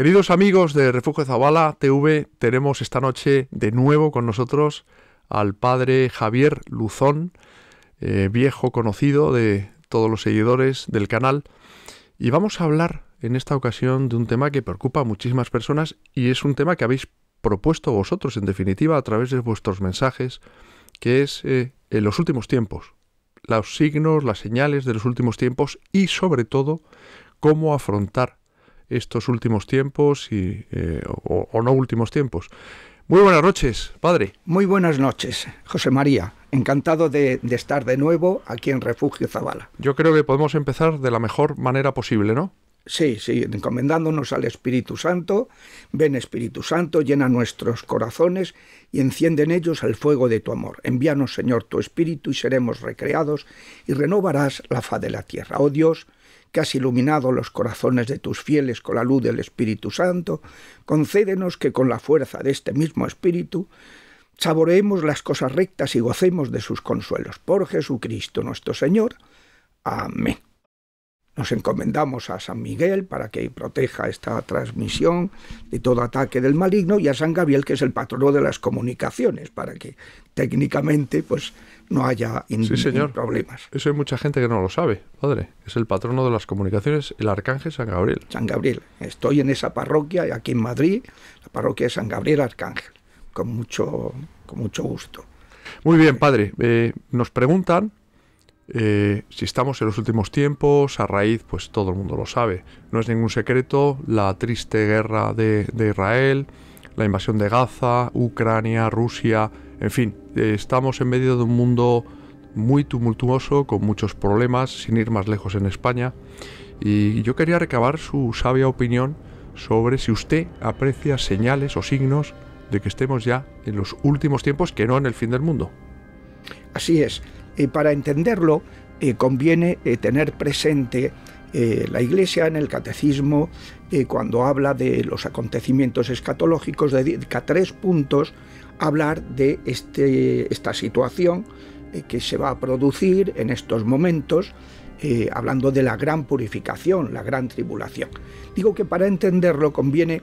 Queridos amigos de Refugio Zabala TV, tenemos esta noche de nuevo con nosotros al padre Javier Luzón, eh, viejo conocido de todos los seguidores del canal, y vamos a hablar en esta ocasión de un tema que preocupa a muchísimas personas y es un tema que habéis propuesto vosotros, en definitiva, a través de vuestros mensajes, que es eh, en los últimos tiempos, los signos, las señales de los últimos tiempos y sobre todo cómo afrontar estos últimos tiempos y, eh, o, no últimos tiempos. Muy buenas noches, padre. Muy buenas noches, José María. Encantado de, de estar de nuevo aquí en Refugio Zavala. Yo creo que podemos empezar de la mejor manera posible, ¿no? Sí, sí, encomendándonos al Espíritu Santo, ven Espíritu Santo, llena nuestros corazones y enciende en ellos el fuego de tu amor. Envíanos, Señor, tu Espíritu y seremos recreados y renovarás la faz de la tierra. Oh Dios, que has iluminado los corazones de tus fieles con la luz del Espíritu Santo, concédenos que con la fuerza de este mismo Espíritu saboreemos las cosas rectas y gocemos de sus consuelos. Por Jesucristo nuestro Señor. Amén. Nos encomendamos a San Miguel para que proteja esta transmisión de todo ataque del maligno y a San Gabriel, que es el patrono de las comunicaciones, para que técnicamente pues, no haya sí, señor. problemas. Eso hay mucha gente que no lo sabe, padre. Es el patrono de las comunicaciones, el arcángel San Gabriel. San Gabriel. Estoy en esa parroquia, aquí en Madrid, la parroquia de San Gabriel Arcángel, con mucho, con mucho gusto. Muy bien, padre. Eh, nos preguntan eh, si estamos en los últimos tiempos, a raíz, pues todo el mundo lo sabe. No es ningún secreto la triste guerra de, Israel, la invasión de Gaza, Ucrania, Rusia, en fin, eh, estamos en medio de un mundo muy tumultuoso, con muchos problemas, sin ir más lejos en España. Y yo quería recabar su sabia opinión sobre si usted aprecia señales o signos de que estemos ya en los últimos tiempos, que no en el fin del mundo. Así es. Eh, para entenderlo eh, conviene eh, tener presente la Iglesia en el Catecismo cuando habla de los acontecimientos escatológicos, dedica tres puntos hablar de este, esta situación que se va a producir en estos momentos, hablando de la gran purificación, la gran tribulación. Digo que para entenderlo conviene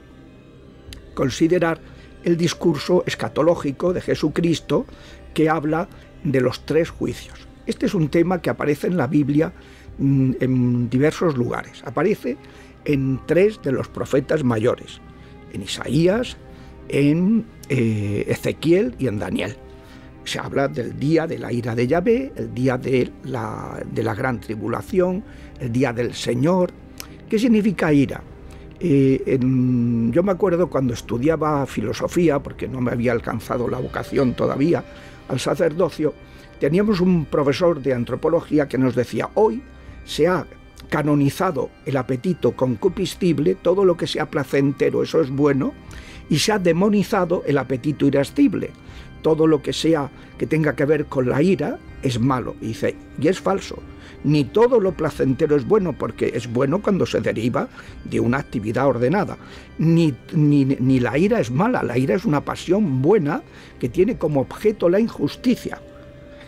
considerar el discurso escatológico de Jesucristo que habla de los tres juicios. Este es un tema que aparece en la Biblia mm, en diversos lugares. Aparece en tres de los profetas mayores, en Isaías, en eh, Ezequiel y en Daniel. Se habla del día de la ira de Yahvé, el día de la, gran tribulación, el día del Señor. ¿Qué significa ira? Eh, yo me acuerdo cuando estudiaba filosofía, porque no me había alcanzado la vocación todavía, al sacerdocio, teníamos un profesor de antropología que nos decía, hoy se ha canonizado el apetito concupiscible, todo lo que sea placentero, eso es bueno, y se ha demonizado el apetito irascible, todo lo que sea que tenga que ver con la ira es malo, dice, y es falso, ni todo lo placentero es bueno, porque es bueno cuando se deriva de una actividad ordenada. Ni, ni, la ira es mala, la ira es una pasión buena que tiene como objeto la injusticia.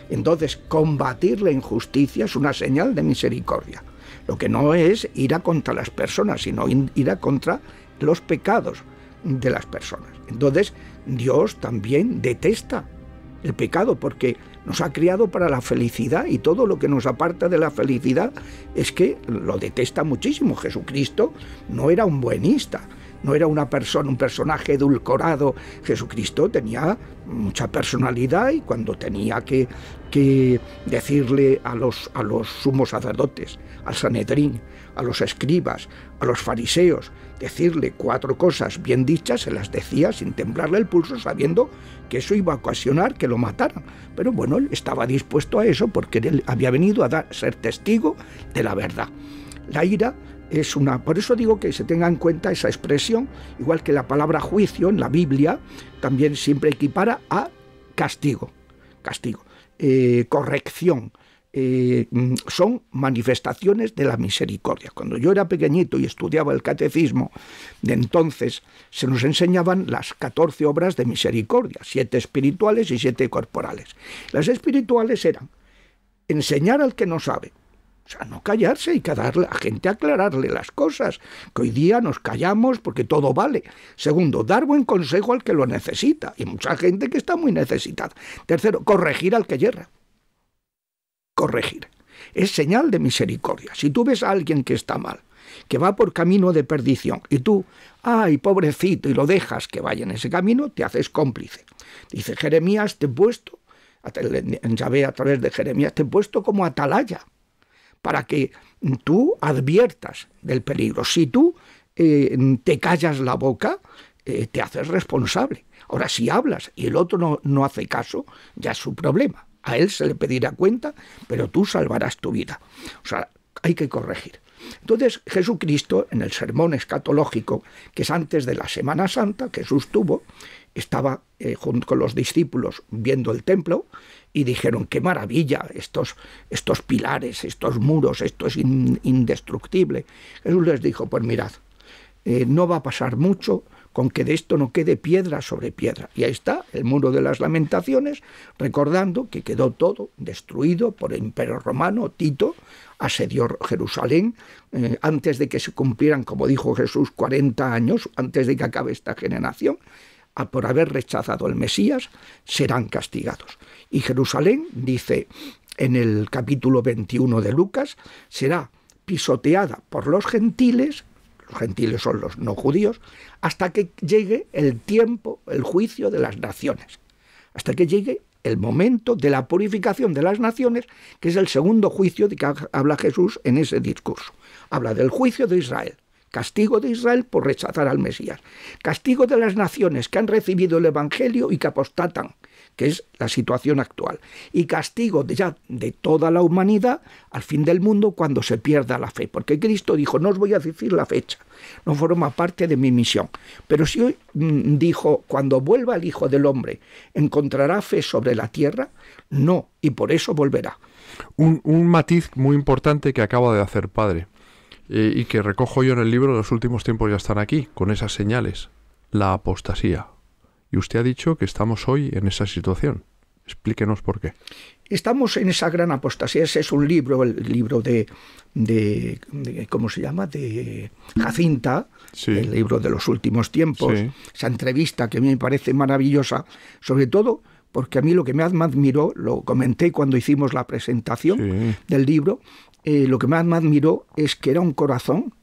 Entonces, combatir la injusticia es una señal de misericordia. Lo que no es ira contra las personas, sino ira contra los pecados de las personas. Entonces, Dios también detesta el pecado, porque nos ha criado para la felicidad y todo lo que nos aparta de la felicidad es que lo detesta muchísimo. Jesucristo no era un buenista, no era una persona, un personaje edulcorado. Jesucristo tenía mucha personalidad y cuando tenía que, que decirle a los, a los sumos sacerdotes, al Sanedrín, a los escribas, a los fariseos, decirle cuatro cosas bien dichas, se las decía sin temblarle el pulso, sabiendo que eso iba a ocasionar que lo mataran. Pero bueno, él estaba dispuesto a eso porque él había venido a ser testigo de la verdad. La ira es una. Por eso digo que se tenga en cuenta esa expresión, igual que la palabra juicio en la Biblia también siempre equipara a castigo. Castigo. Eh, corrección. Eh, mm, son manifestaciones de la misericordia. Cuando yo era pequeñito y estudiaba el catecismo, de entonces se nos enseñaban las 14 obras de misericordia, siete espirituales y siete corporales. Las espirituales eran enseñar al que no sabe, o sea, no callarse y que a la gente aclararle las cosas, que hoy día nos callamos porque todo vale. Segundo, dar buen consejo al que lo necesita, y mucha gente que está muy necesitada. Tercero, corregir al que yerra corregir. Es señal de misericordia. Si tú ves a alguien que está mal, que va por camino de perdición, y tú, ay, pobrecito, y lo dejas que vaya en ese camino, te haces cómplice. Dice Jeremías, te he puesto, ya ve a través de Jeremías, te he puesto como atalaya, para que tú adviertas del peligro. Si tú eh, te callas la boca, eh, te haces responsable. Ahora, si hablas y el otro no, no hace caso, ya es su problema a él se le pedirá cuenta, pero tú salvarás tu vida. O sea, hay que corregir. Entonces Jesucristo, en el sermón escatológico, que es antes de la Semana Santa, Jesús tuvo, estaba eh, junto con los discípulos viendo el templo y dijeron, qué maravilla, estos, estos pilares, estos muros, esto es indestructible. Jesús les dijo, pues mirad, eh, no va a pasar mucho con que de esto no quede piedra sobre piedra. Y ahí está el muro de las lamentaciones, recordando que quedó todo destruido por el imperio romano, Tito, asedió Jerusalén eh, antes de que se cumplieran, como dijo Jesús, 40 años, antes de que acabe esta generación, por haber rechazado al Mesías, serán castigados. Y Jerusalén, dice en el capítulo 21 de Lucas, será pisoteada por los gentiles los gentiles son los no judíos, hasta que llegue el tiempo, el juicio de las naciones, hasta que llegue el momento de la purificación de las naciones, que es el segundo juicio de que habla Jesús en ese discurso. Habla del juicio de Israel, castigo de Israel por rechazar al Mesías, castigo de las naciones que han recibido el Evangelio y que apostatan, que es la situación actual, y castigo de, ya de toda la humanidad al fin del mundo cuando se pierda la fe, porque Cristo dijo, no os voy a decir la fecha, no forma parte de mi misión, pero si hoy mm, dijo, cuando vuelva el Hijo del Hombre, ¿encontrará fe sobre la tierra? No, y por eso volverá. Un, matiz muy importante que acaba de hacer Padre, eh, y que recojo yo en el libro, los últimos tiempos ya están aquí, con esas señales, la apostasía. Y usted ha dicho que estamos hoy en esa situación. Explíquenos por qué. Estamos en esa gran apostasía. Ese es un libro, el libro de, de, ¿cómo se llama? De Jacinta, el libro de los últimos tiempos. Esa entrevista que a mí me parece maravillosa, sobre todo porque a mí lo que más me admiró, lo comenté cuando hicimos la presentación del libro, eh, lo que más me admiró es que era un corazón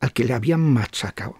al que le habían machacado.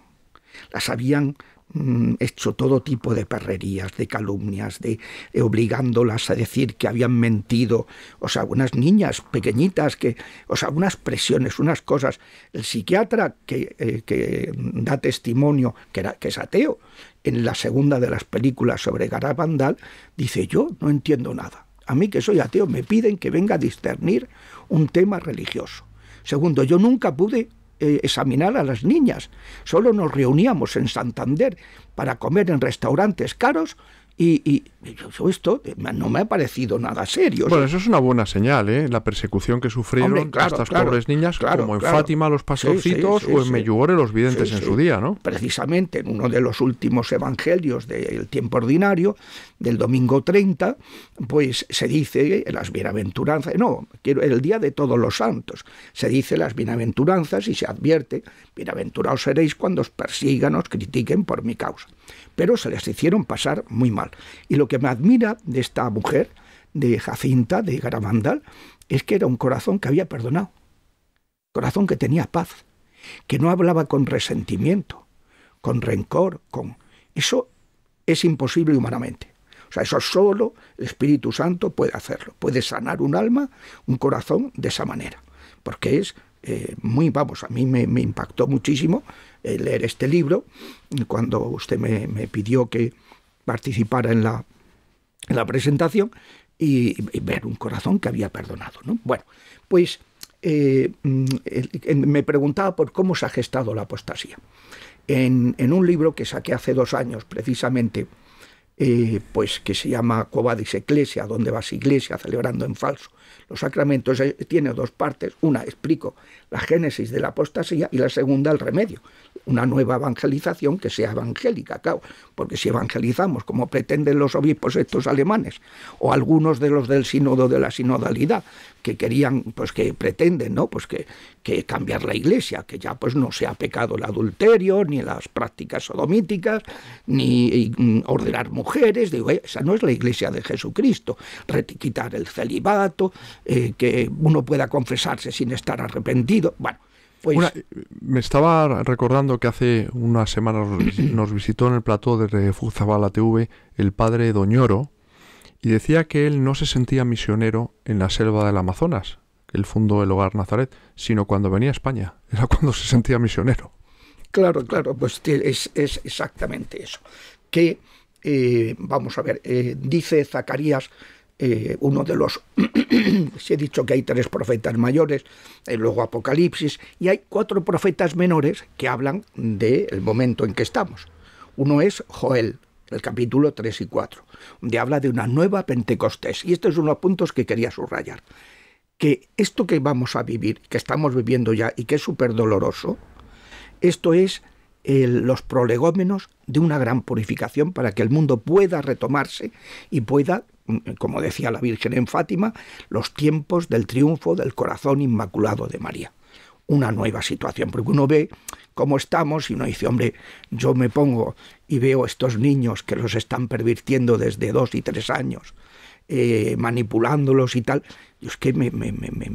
Las habían Mm, hecho todo tipo de perrerías, de calumnias, de obligándolas a decir que habían mentido, o sea, unas niñas pequeñitas, que, o sea, unas presiones, unas cosas. El psiquiatra que, eh, da testimonio, que, que es ateo, en la segunda de las películas sobre Garabandal, dice, yo no entiendo nada. A mí que soy ateo me piden que venga a discernir un tema religioso. Segundo, yo nunca pude eh, examinar a las niñas. Solo nos reuníamos en Santander para comer en restaurantes caros y, esto no me ha parecido nada serio. Bueno, eso es una buena señal, ¿eh? La persecución que sufrieron estas pobres niñas, como en Fátima los pastorcitos o en Meyugore los videntes en su día, ¿no? Precisamente en uno de los últimos evangelios del tiempo ordinario, del domingo 30, pues se dice las bienaventuranzas, no, el día de todos los santos, se dice las bienaventuranzas y se advierte, bienaventurados seréis cuando os persigan, os critiquen por mi causa pero se les hicieron pasar muy mal. Y lo que me admira de esta mujer, de Jacinta, de Garamandal, es que era un corazón que había perdonado, corazón que tenía paz, que no hablaba con resentimiento, con rencor, con... Eso es imposible humanamente. O sea, eso solo el Espíritu Santo puede hacerlo, puede sanar un alma, un corazón de esa manera, porque es eh, muy, vamos, a mí me impactó muchísimo eh, leer este libro. Cuando usted me, pidió que participara en la, la presentación y, ver un corazón que había perdonado. Bueno, pues eh, mm, me preguntaba por cómo se ha gestado la apostasía. En, un libro que saqué hace dos años precisamente, eh, pues que se llama Covadis Ecclesia, donde vas iglesia celebrando en falso los sacramentos, tiene dos partes. Una, explico la génesis de la apostasía y la segunda, el remedio una nueva evangelización que sea evangélica, claro, porque si evangelizamos como pretenden los obispos estos alemanes o algunos de los del sínodo de la sinodalidad que querían, pues que pretenden, ¿no? Pues que, que cambiar la iglesia, que ya pues no sea pecado el adulterio, ni las prácticas sodomíticas, ni mm, ordenar mujeres, digo, eh, esa no es la iglesia de Jesucristo, retiquitar el celibato, eh, que uno pueda confesarse sin estar arrepentido, bueno, pues me estaba recordando que hace unas semanas nos visitó en el plató de Fuzabala TV el padre Doñoro y decía que él no se sentía misionero en la selva del Amazonas, el fondo del hogar Nazaret, sino cuando venía a España. Era cuando se sentía misionero. Claro, claro, pues es, exactamente eso. Que, eh, vamos a ver, eh, dice Zacarías eh, uno de los, se pues he dicho que hay tres profetas mayores, eh, luego Apocalipsis, y hay cuatro profetas menores que hablan del momento en que estamos. Uno es Joel, el capítulo 3 y 4, donde habla de una nueva Pentecostés. Y este es uno de los puntos que quería subrayar. Que esto que vamos a vivir, que estamos viviendo ya y que es súper doloroso, esto es los prolegómenos de una gran purificación para que el mundo pueda retomarse y pueda Mm, como decía la Virgen en Fátima, los tiempos del triunfo del corazón inmaculado de María. Una nueva situación, porque uno ve cómo estamos y uno dice, hombre, yo me pongo y veo estos niños que los están pervirtiendo desde dos y tres años, eh, manipulándolos y tal. Yo es que me, me, me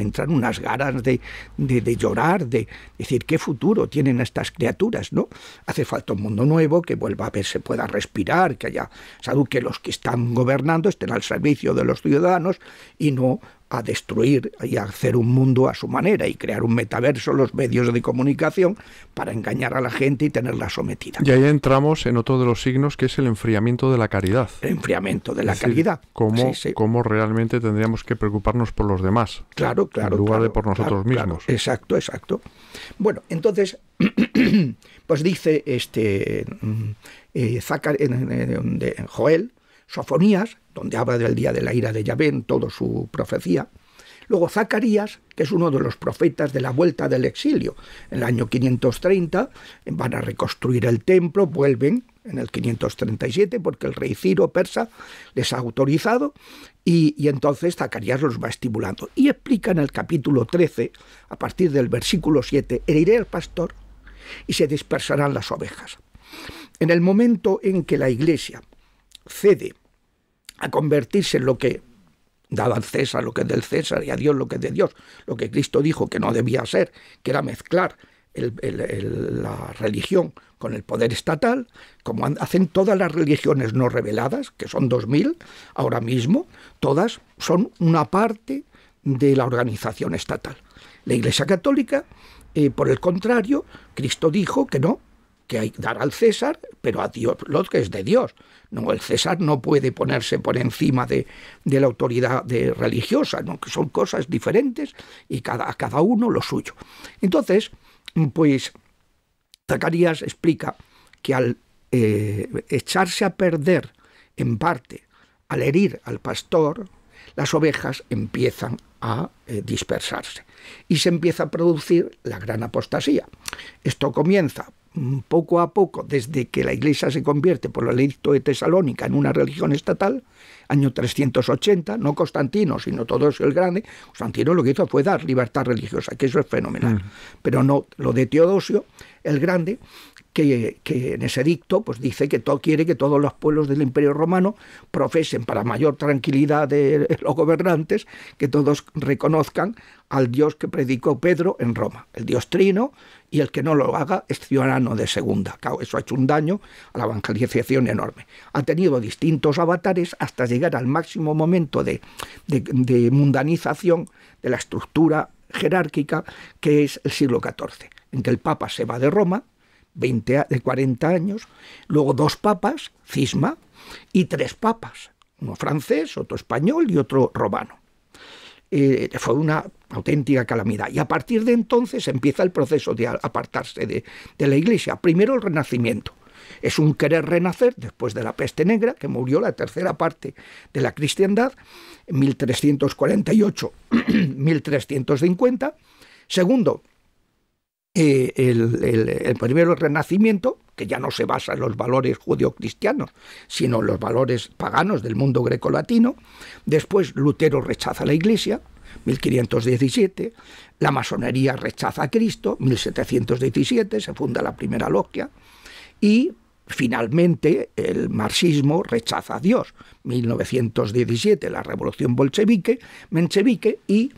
entran unas ganas de, de, llorar, de, decir qué futuro tienen estas criaturas, ¿no? Hace falta un mundo nuevo que vuelva a ver, se pueda respirar, que haya salud, que los que están gobernando estén al servicio de los ciudadanos y no a destruir y a hacer un mundo a su manera y crear un metaverso, los medios de comunicación, para engañar a la gente y tenerla sometida. Y ahí entramos en otro de los signos que es el enfriamiento de la caridad. El enfriamiento de la caridad. Cómo, cómo, realmente tendríamos que preocuparnos por los demás. Claro, claro. En lugar de por nosotros mismos. Exacto, exacto. Bueno, entonces, pues dice este mm, eh, Zacar, de Joel, Sofonías, donde habla del día de la ira de Yahvé en toda su profecía. Luego Zacarías, que es uno de los profetas de la vuelta del exilio. En el año 530 eh, van a reconstruir el templo, vuelven en el 537 porque el rey Ciro persa les ha autorizado y, y entonces Zacarías los va estimulando. Y explica en el capítulo 13, a partir del versículo 7, heriré al pastor y se dispersarán las ovejas. En el momento en que la iglesia cede a convertirse en lo que, dada al César lo que es del César y a Dios lo que es de Dios, lo que Cristo dijo que no debía ser, que era mezclar la religión con el poder estatal, como hacen todas las religiones no reveladas, que son 2.000 ahora mismo, todas son una parte de la organización estatal. La Iglesia Católica, eh, por el contrario, Cristo dijo que no, que hay que dar al César, pero a Dios lo que es de Dios. No, el César no puede ponerse por encima de, de la autoridad de religiosa, ¿no? que son cosas diferentes y cada, a cada uno lo suyo. Entonces, pues Zacarías explica que al eh, echarse a perder en parte, al herir al pastor, las ovejas empiezan a eh, dispersarse y se empieza a producir la gran apostasía. Esto comienza Mm, poco a poco, desde que la Iglesia se convierte por el edicto de Tesalónica en una religión estatal, año 380, no Constantino, sino Teodosio el Grande, Constantino lo que hizo fue dar libertad religiosa, que eso es fenomenal. Mm. Pero no, lo de Teodosio, el Grande, que, en ese edicto pues dice que todo, quiere que todos los pueblos del Imperio Romano profesen para mayor tranquilidad de los gobernantes que todos reconozcan al Dios que predicó Pedro en Roma, el Dios Trino, y el que no lo haga es ciudadano de segunda. Claro, eso ha hecho un daño a la evangelización enorme. Ha tenido distintos avatares hasta llegar al máximo momento de, mundanización de la estructura jerárquica que es el siglo XIV, en que el Papa se va de Roma, de 40 años, luego dos papas, cisma, y tres papas, uno francés, otro español y otro romano. Eh, fue una auténtica calamidad. Y a partir de entonces empieza el proceso de apartarse de, la Iglesia. Primero el renacimiento. Es un querer renacer después de la peste negra, que murió la tercera parte de la cristiandad, en 1348-1350. Segundo, eh, el, primero el renacimiento, que ya no se basa en los valores judio-cristianos... sino en los valores paganos del mundo greco-latino... Después Lutero rechaza la Iglesia, 1517, la masonería rechaza a Cristo, 1717 se funda la primera logia, y finalmente el marxismo rechaza a Dios, 1917 la revolución bolchevique, menchevique y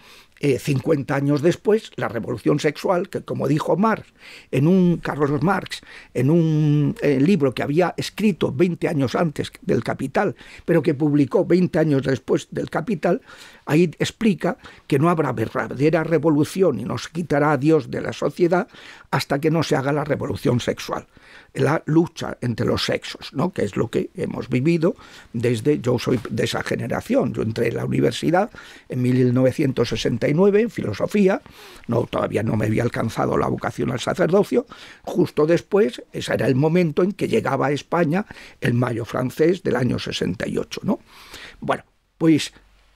50 eh, años después, la revolución sexual, que como dijo Marx, en un, Carlos Marx, en un eh, libro que había escrito 20 años antes del Capital, pero que publicó 20 años después del Capital, Ahí explica que no habrá verdadera revolución y nos quitará a Dios de la sociedad hasta que no se haga la revolución sexual, la lucha entre los sexos, ¿no? que es lo que hemos vivido desde, yo soy de esa generación, yo entré en la universidad en 1969 en filosofía, no, todavía no me había alcanzado la vocación al sacerdocio, justo después, ese era el momento en que llegaba a España el mayo francés del año 68. ¿no? Bueno, pues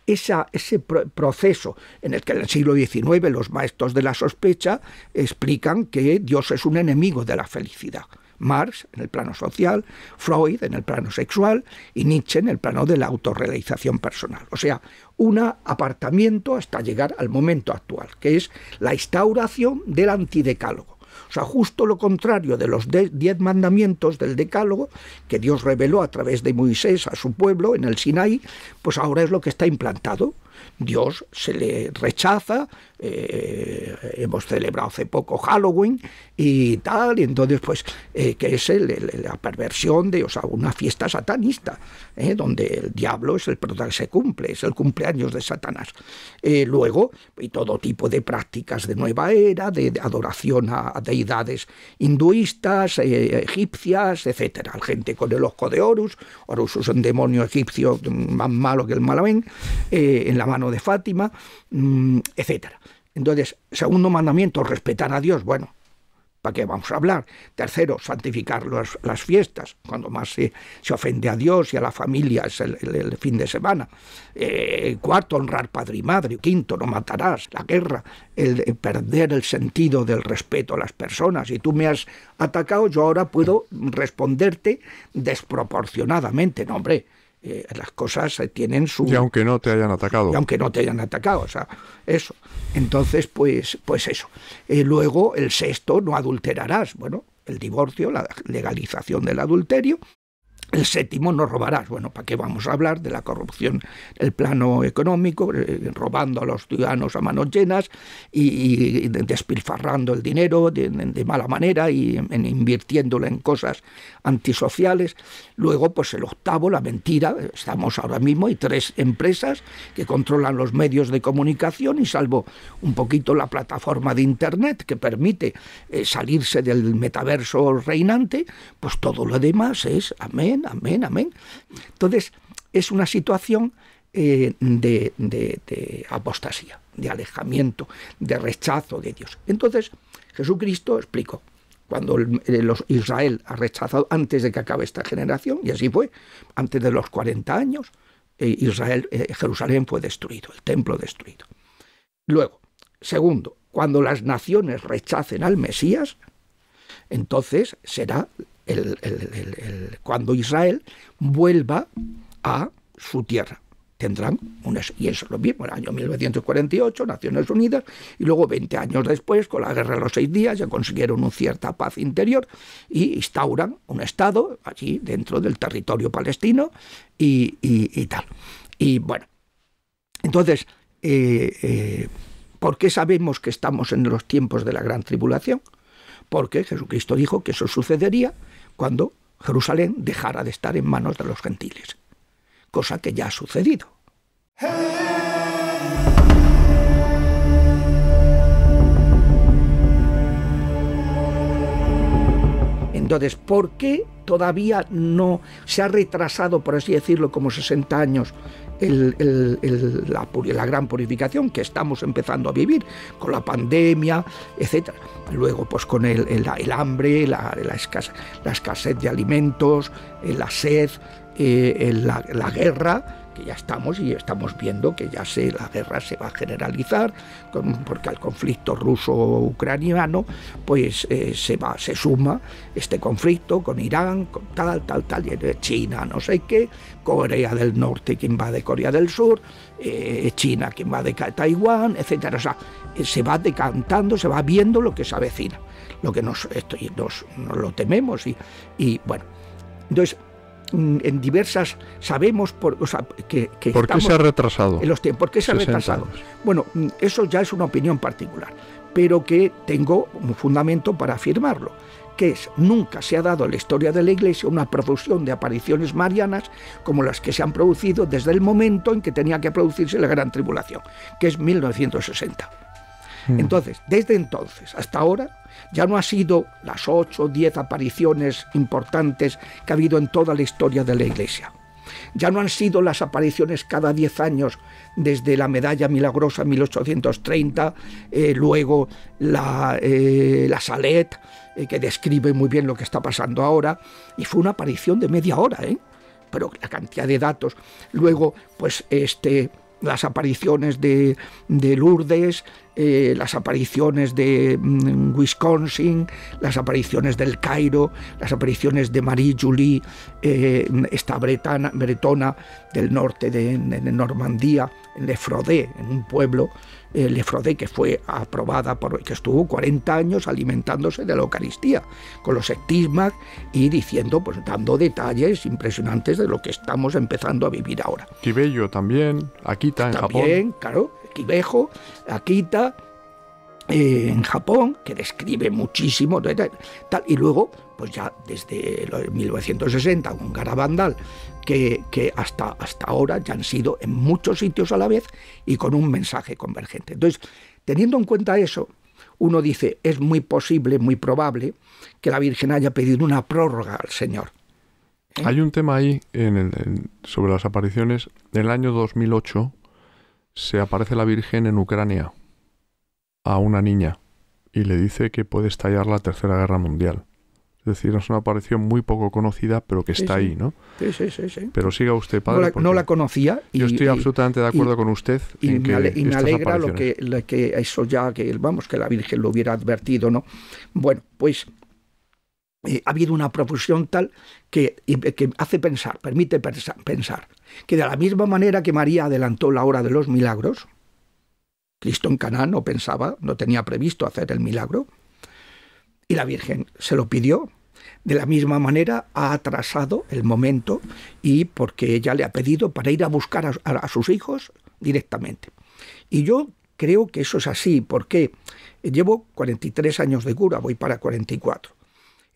ese proceso en el que en el siglo XIX los maestros de la sospecha explican que Dios es un enemigo de la felicidad. Marx en el plano social, Freud en el plano sexual y Nietzsche en el plano de la autorrealización personal. O sea, un apartamiento hasta llegar al momento actual, que es la instauración del antidecálogo. O sea, justo lo contrario de los diez mandamientos del Decálogo que Dios reveló a través de Moisés a su pueblo en el Sinai, pues ahora es lo que está implantado. Dios se le rechaza, eh, hemos celebrado hace poco Halloween y tal, y entonces pues eh, que es la perversión de, o una fiesta satanista, eh, donde el diablo es el que se cumple, es el cumpleaños de Satanás. luego, y todo tipo de prácticas de nueva era, de, adoración a, deidades hinduistas, egipcias, etcétera, gente con el ojo de Horus, Horus es un demonio egipcio más malo que el Malabén, en la mano de Fátima, mm, etcétera. Entonces, segundo mandamiento, respetar a Dios. Bueno, ¿para qué vamos a hablar? Tercero, santificar las fiestas. Cuando más se, ofende a Dios y a la familia es el, fin de semana. Eh, cuarto, honrar padre y madre. Quinto, no matarás. La guerra, el, perder el sentido del respeto a las personas. Y tú me has atacado, yo ahora puedo responderte desproporcionadamente. No, hombre, eh, las cosas eh, tienen su... Y aunque no te hayan atacado. Y aunque no te hayan atacado, o sea, eso. Entonces, pues, pues eso. Eh, luego, el sexto, no adulterarás. Bueno, el divorcio, la legalización del adulterio, el séptimo, no robarás. Bueno, ¿para qué vamos a hablar de la corrupción el plano económico, eh, robando a los ciudadanos a manos llenas y, despilfarrando el dinero de, mala manera y invirtiéndolo en cosas antisociales? Luego, pues el octavo, la mentira. Estamos ahora mismo, hay tres empresas que controlan los medios de comunicación y salvo un poquito la plataforma de Internet que permite eh, salirse del metaverso reinante, pues todo lo demás es amén amén, amén, Entonces, es una situación eh, de, de apostasía, de alejamiento, de rechazo de Dios. Entonces, Jesucristo explicó, cuando eh, los Israel ha rechazado antes de que acabe esta generación, y así fue, antes de los 40 años, eh, Israel, Jerusalén fue destruido, el templo destruido. Luego, segundo, cuando las naciones rechacen al Mesías, entonces será cuando Israel vuelva a su tierra. Tendrán y eso es lo mismo, el año 1948, Naciones Unidas, y luego 20 años después, con la guerra de los seis días, ya consiguieron una cierta paz interior y instauran un Estado allí dentro del territorio palestino y, tal. Y bueno, entonces, eh, eh, ¿por qué sabemos que estamos en los tiempos de la gran tribulación? Porque Jesucristo dijo que eso sucedería cuando Jerusalén dejara de estar en manos de los gentiles, cosa que ya ha sucedido. Entonces, ¿por qué todavía no se ha retrasado, por así decirlo, como 60 años el, la, gran purificación que estamos empezando a vivir con la pandemia, etc. Luego, pues con el, hambre, la, escasez, de alimentos, eh, la sed, eh, la guerra, que ya estamos y estamos viendo que ya se, la guerra se va a generalizar, porque al conflicto ruso-ucraniano pues eh, se, va, se suma este conflicto con Irán, con tal, tal, tal, China, no sé qué, Corea del Norte que invade Corea del Sur, eh, China que invade Taiwán, etcétera. O sea, eh, se va decantando, se va viendo lo que se avecina, lo que nos, esto, nos lo tememos y, y bueno. Entonces, Mm, en diversas sabemos por, que, ¿Por qué se ha retrasado en los tiempos por qué se ha retrasado bueno mm, eso ya es una opinión particular pero que tengo un fundamento para afirmarlo que es nunca se ha dado en la historia de la Iglesia una producción de apariciones marianas como las que se han producido desde el momento en que tenía que producirse la Gran Tribulación, que es 1960. Mm. Entonces, desde entonces hasta ahora, ya no han sido las ocho o diez apariciones importantes que ha habido en toda la historia de la Iglesia. Ya no han sido las apariciones cada diez años desde la medalla milagrosa en 1830, eh, luego la, eh, Salet, eh, que describe muy bien lo que está pasando ahora, y fue una aparición de media hora, pero la cantidad de datos. Luego, pues este, las apariciones de Lourdes, eh, las apariciones de mm, Wisconsin, las apariciones del Cairo, las apariciones de Marie Julie, eh, esta bretana, bretona del norte de, Normandía, en Lefrodé, en un pueblo, Le eh, Lefrodé, que fue aprobada, por, que estuvo 40 años alimentándose de la Eucaristía, con los sectismas y diciendo, pues dando detalles impresionantes de lo que estamos empezando a vivir ahora. Kibello también, aquí está en Japón. También, claro viejo Akita, eh, en Japón, que describe muchísimo, tal, y luego, pues ya desde 1960, un garabandal que, que, hasta, hasta ahora ya han sido en muchos sitios a la vez y con un mensaje convergente. Entonces, teniendo en cuenta eso, uno dice, es muy posible, muy probable que la Virgen haya pedido una prórroga al Señor. Hay un tema ahí sobre las apariciones. del año 2008 se aparece la Virgen en Ucrania a una niña y le dice que puede estallar la Tercera Guerra Mundial. Es decir, es una aparición muy poco conocida, pero que está ahí, ¿no? Sí, sí, sí, sí, Pero siga usted, padre. No la, conocía. Y, yo estoy absolutamente de acuerdo con usted. Y, en me, alegra lo que, que, eso ya, que vamos, que la Virgen lo hubiera advertido, ¿no? Bueno, pues ha habido una profusión tal que, hace pensar, permite pensar, que de la misma manera que María adelantó la hora de los milagros, Cristo en Caná no pensaba, no tenía previsto hacer el milagro, y la Virgen se lo pidió, de la misma manera ha atrasado el momento y porque ella le ha pedido para ir a buscar a sus hijos directamente. Y yo creo que eso es así, porque llevo 43 años de cura, voy para 44.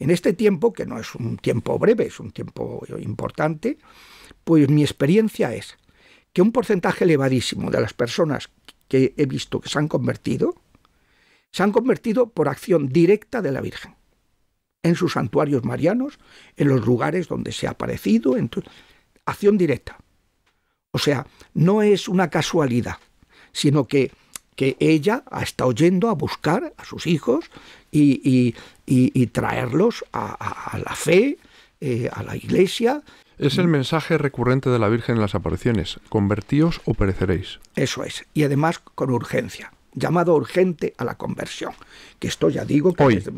En este tiempo, que no es un tiempo breve, es un tiempo importante, pues mi experiencia es que un porcentaje elevadísimo de las personas que he visto que se han convertido, se han convertido por acción directa de la Virgen, en sus santuarios marianos, en los lugares donde se ha aparecido, en acción directa. O sea, no es una casualidad, sino que, que ella ha estado yendo a buscar a sus hijos y, traerlos a, la fe, eh, a la iglesia. Es el mensaje recurrente de la Virgen en las apariciones, convertíos o pereceréis. Eso es, y además con urgencia llamado urgente a la conversión, que esto ya digo que hoy. Desde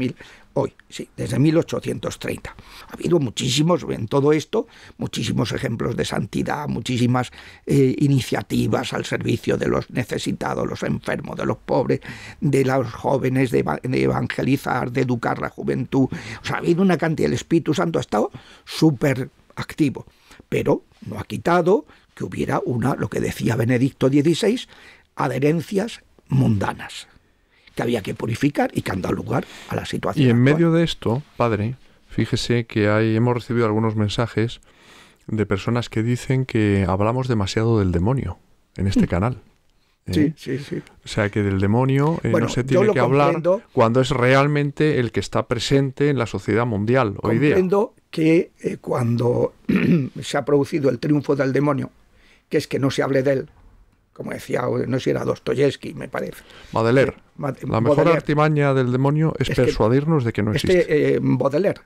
hoy, sí, desde 1830. Ha habido muchísimos, en todo esto, muchísimos ejemplos de santidad, muchísimas eh, iniciativas al servicio de los necesitados, los enfermos, de los pobres, de los jóvenes, de, evangelizar, de educar la juventud. O sea, ha habido una cantidad, el Espíritu Santo ha estado súper activo, pero no ha quitado que hubiera una, lo que decía Benedicto XVI, adherencias mundanas que había que purificar y que han dado lugar a la situación. Y en medio de esto, padre, fíjese que hay, hemos recibido algunos mensajes de personas que dicen que hablamos demasiado del demonio en este mm. canal. ¿eh? Sí, sí, sí. O sea, que del demonio eh, no se tiene que hablar cuando es realmente el que está presente en la sociedad mundial hoy día. Entiendo que eh, cuando se ha producido el triunfo del demonio, que es que no se hable de él, como decía, no sé si era Dostoyevsky, me parece. Baudelaire. la mejor artimaña del demonio es, persuadirnos de que no este, existe. Eh, Baudelaire.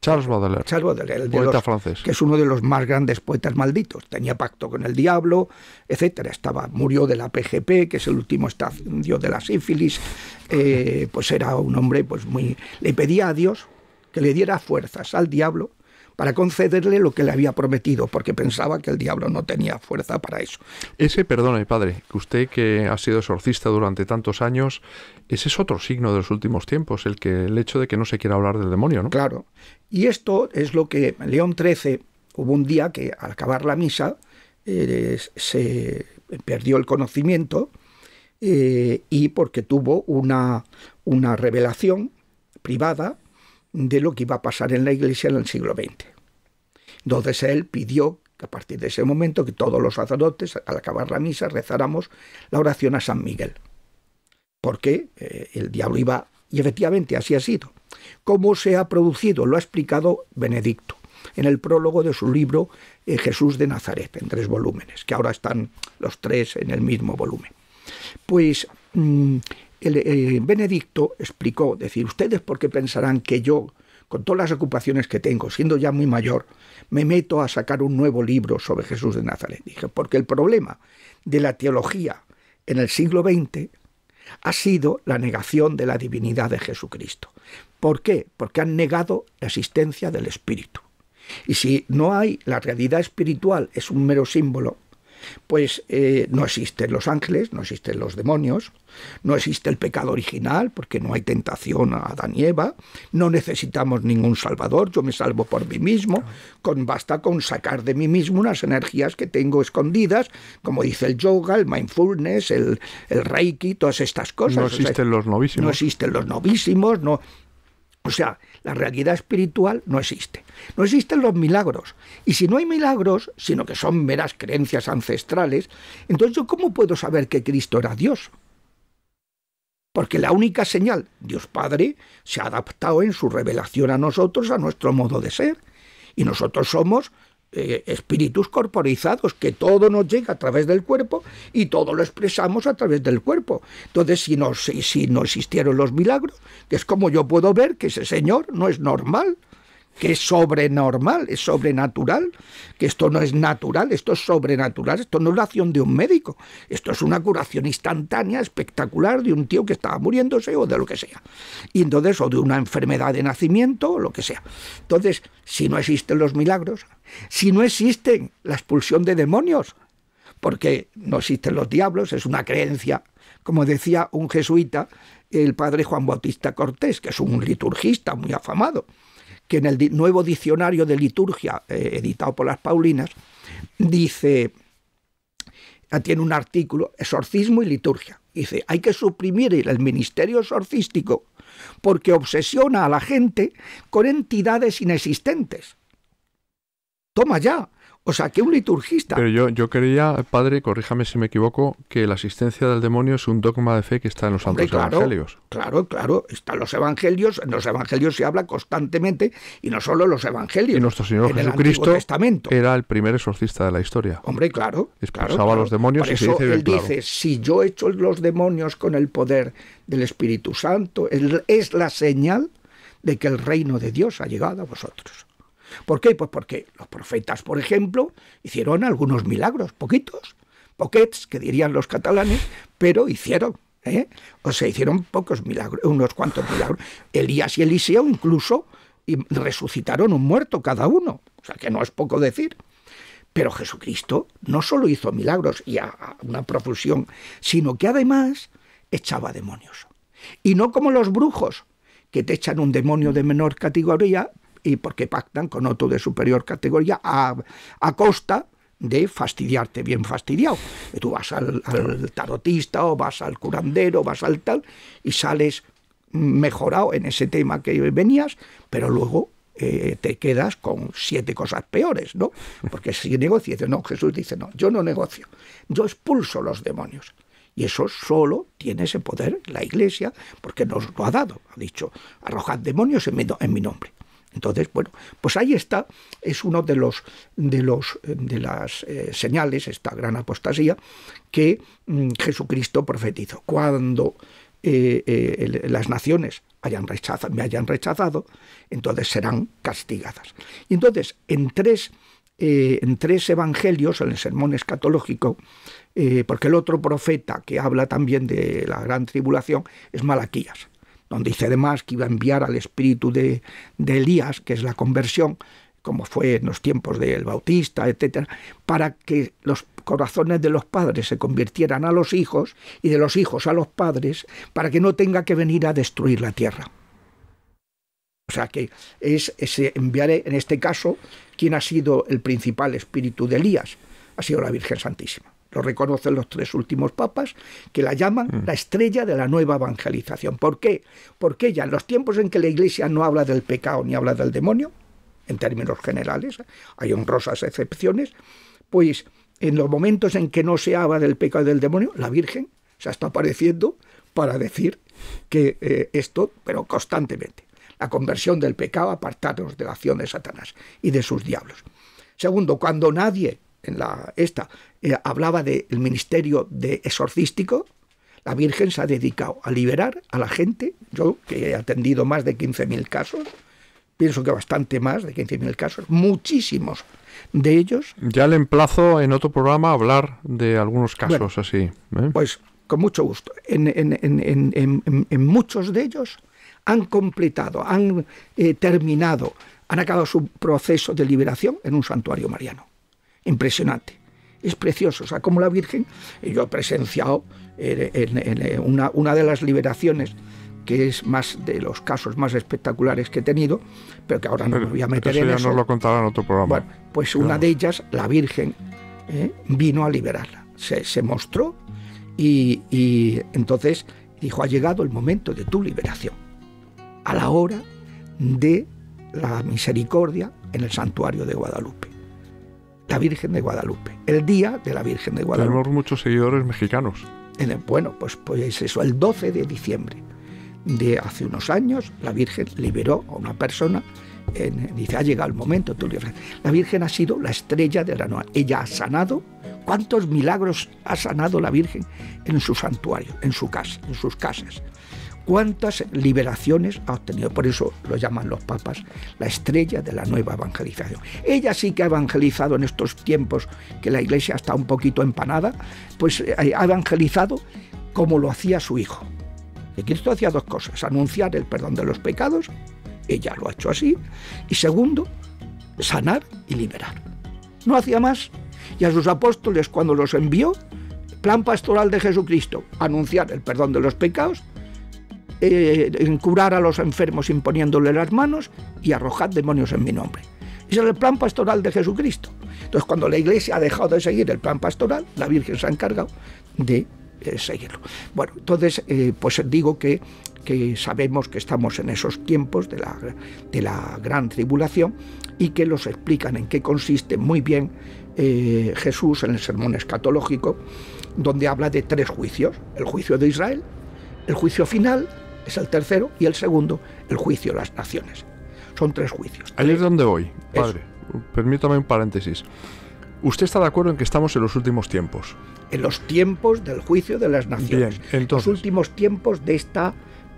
Charles Baudelaire. Charles Baudelaire, el poeta francés. Que es uno de los más grandes poetas malditos. Tenía pacto con el diablo, etcétera. Estaba, murió de la PGP, que es el último estadio de la sífilis. Eh, pues era un hombre pues muy. Le pedía a Dios que le diera fuerzas al diablo para concederle lo que le había prometido, porque pensaba que el diablo no tenía fuerza para eso. Ese, perdone, padre, que usted que ha sido exorcista durante tantos años, ese es otro signo de los últimos tiempos, el que el hecho de que no se quiera hablar del demonio, ¿no? Claro. Y esto es lo que León XIII hubo un día que al acabar la misa eh, se perdió el conocimiento eh, y porque tuvo una, una revelación privada de lo que iba a pasar en la iglesia en el siglo XX. Entonces él pidió que a partir de ese momento que todos los sacerdotes al acabar la misa rezáramos la oración a San Miguel, porque eh, el diablo iba, y efectivamente así ha sido. ¿Cómo se ha producido? Lo ha explicado Benedicto en el prólogo de su libro eh, Jesús de Nazaret, en tres volúmenes, que ahora están los tres en el mismo volumen. Pues mm, el, eh, Benedicto explicó, decir, ustedes por qué pensarán que yo, con todas las ocupaciones que tengo, siendo ya muy mayor, me meto a sacar un nuevo libro sobre Jesús de Nazaret. Dije, porque el problema de la teología en el siglo XX ha sido la negación de la divinidad de Jesucristo. ¿Por qué? Porque han negado la existencia del Espíritu. Y si no hay, la realidad espiritual es un mero símbolo, pues eh, no existen los ángeles, no existen los demonios, no existe el pecado original, porque no hay tentación a Adán y Eva, no necesitamos ningún salvador, yo me salvo por mí mismo, con, basta con sacar de mí mismo unas energías que tengo escondidas, como dice el yoga, el mindfulness, el, reiki, todas estas cosas. No existen los novísimos. No existen los novísimos, no... O sea, la realidad espiritual no existe. No existen los milagros. Y si no hay milagros, sino que son meras creencias ancestrales, entonces yo cómo puedo saber que Cristo era Dios? Porque la única señal, Dios Padre, se ha adaptado en su revelación a nosotros, a nuestro modo de ser. Y nosotros somos eh, espíritus corporizados, que todo nos llega a través del cuerpo y todo lo expresamos a través del cuerpo. Entonces, si no, si, si no existieron los milagros, que es como yo puedo ver que ese señor no es normal que es sobrenormal, es sobrenatural, que esto no es natural, esto es sobrenatural, esto no es la acción de un médico, esto es una curación instantánea, espectacular, de un tío que estaba muriéndose o de lo que sea. Y entonces, o de una enfermedad de nacimiento o lo que sea. Entonces, si no existen los milagros, si no existen la expulsión de demonios, porque no existen los diablos, es una creencia, como decía un jesuita, el padre Juan Bautista Cortés, que es un liturgista muy afamado, que en el nuevo diccionario de liturgia eh, editado por las Paulinas dice, ah, tiene un artículo, exorcismo y liturgia. Dice, hay que suprimir el ministerio exorcístico porque obsesiona a la gente con entidades inexistentes. Toma ya, o sea, que un liturgista. Pero yo, yo creía, padre, corríjame si me equivoco, que la asistencia del demonio es un dogma de fe que está en los santos evangelios. Claro, claro, están los evangelios, en los evangelios se habla constantemente y no solo los evangelios. Y nuestro Señor Jesucristo era el primer exorcista de la historia. Hombre, claro. claro, los demonios y se dice, él dice: si yo echo los demonios con el poder del Espíritu Santo, es la señal de que el reino de Dios ha llegado a vosotros. ¿Por qué? Pues porque los profetas, por ejemplo, hicieron algunos milagros, poquitos, poquets, que dirían los catalanes, pero hicieron. ¿eh? O sea, hicieron pocos milagros, unos cuantos milagros. Elías y Eliseo incluso resucitaron un muerto cada uno. O sea, que no es poco decir. Pero Jesucristo no solo hizo milagros y a una profusión, sino que además echaba demonios. Y no como los brujos, que te echan un demonio de menor categoría, y porque pactan con otro de superior categoría a, costa de fastidiarte bien fastidiado. Tú vas al, tarotista o vas al curandero, vas al tal y sales mejorado en ese tema que venías, pero luego eh, te quedas con siete cosas peores, ¿no? Porque si negocias, no, Jesús dice, no, yo no negocio, yo expulso los demonios. Y eso solo tiene ese poder la Iglesia, porque nos lo ha dado. Ha dicho, arrojad demonios en mi, en mi nombre. Entonces, bueno, pues ahí está, es uno de los de los eh, de las eh, señales, esta gran apostasía, que mm, Jesucristo profetizó. Cuando eh, las naciones hayan me hayan rechazado, entonces serán castigadas. Y entonces, en tres, en tres evangelios, en el sermón escatológico, porque el otro profeta que habla también de la gran tribulación es Malaquías donde dice además que iba a enviar al espíritu de, Elías, que es la conversión, como fue en los tiempos del Bautista, etc., para que los corazones de los padres se convirtieran a los hijos y de los hijos a los padres, para que no tenga que venir a destruir la tierra. O sea que es ese enviaré en este caso quien ha sido el principal espíritu de Elías, ha sido la Virgen Santísima lo reconocen los tres últimos papas, que la llaman mm. la estrella de la nueva evangelización. ¿Por qué? Porque ya en los tiempos en que la Iglesia no habla del pecado ni habla del demonio, en términos generales, hay honrosas excepciones, pues en los momentos en que no se habla del pecado y del demonio, la Virgen se está apareciendo para decir que eh, esto, pero constantemente, la conversión del pecado, apartarnos de la acción de Satanás y de sus diablos. Segundo, cuando nadie en la esta, eh, hablaba del ministerio de exorcístico, la Virgen se ha dedicado a liberar a la gente, yo que he atendido más de 15.000 casos, pienso que bastante más de 15.000 casos, muchísimos de ellos. Ya le emplazo en otro programa a hablar de algunos casos así. ¿eh? Pues con mucho gusto. En, en, en, en, muchos de ellos han completado, han eh, terminado, han acabado su proceso de liberación en un santuario mariano impresionante. Es precioso, o sea, como la Virgen, eh, yo he presenciado eh, en, una, de las liberaciones que es más de los casos más espectaculares que he tenido, pero que ahora no voy a meter eso en ya nos lo contará en otro programa. pues una de ellas, la Virgen, eh, vino a liberarla. Se, mostró y, entonces dijo, ha llegado el momento de tu liberación, a la hora de la misericordia en el santuario de Guadalupe la Virgen de Guadalupe, el día de la Virgen de Guadalupe. Tenemos muchos seguidores mexicanos. En bueno, pues, pues eso, el 12 de diciembre de hace unos años, la Virgen liberó a una persona. En, dice, ha llegado el momento. Tú la Virgen ha sido la estrella de la noche. Ella ha sanado. ¿Cuántos milagros ha sanado la Virgen en su santuario, en su casa, en sus casas? cuántas liberaciones ha obtenido. Por eso lo llaman los papas la estrella de la nueva evangelización. Ella sí que ha evangelizado en estos tiempos que la iglesia está un poquito empanada, pues eh, ha evangelizado como lo hacía su hijo. Que Cristo hacía dos cosas, anunciar el perdón de los pecados, ella lo ha hecho así, y segundo, sanar y liberar. No hacía más. Y a sus apóstoles cuando los envió, plan pastoral de Jesucristo, anunciar el perdón de los pecados eh, en curar a los enfermos imponiéndole las manos y arrojad demonios en mi nombre. Ese es el plan pastoral de Jesucristo. Entonces, cuando la Iglesia ha dejado de seguir el plan pastoral, la Virgen se ha encargado de eh, seguirlo. Bueno, entonces, eh, pues digo que, que sabemos que estamos en esos tiempos de la, de la gran tribulación y que los explican en qué consiste muy bien Jesús en el sermón escatológico, donde habla de tres juicios, el juicio de Israel, el juicio final es el tercero, y el segundo, el juicio de las naciones. Son tres juicios. Ahí es donde voy, padre. Permítame un paréntesis. ¿Usted está de acuerdo en que estamos en los últimos tiempos? En los tiempos del juicio de las naciones. Bien, entonces. Los últimos tiempos de esta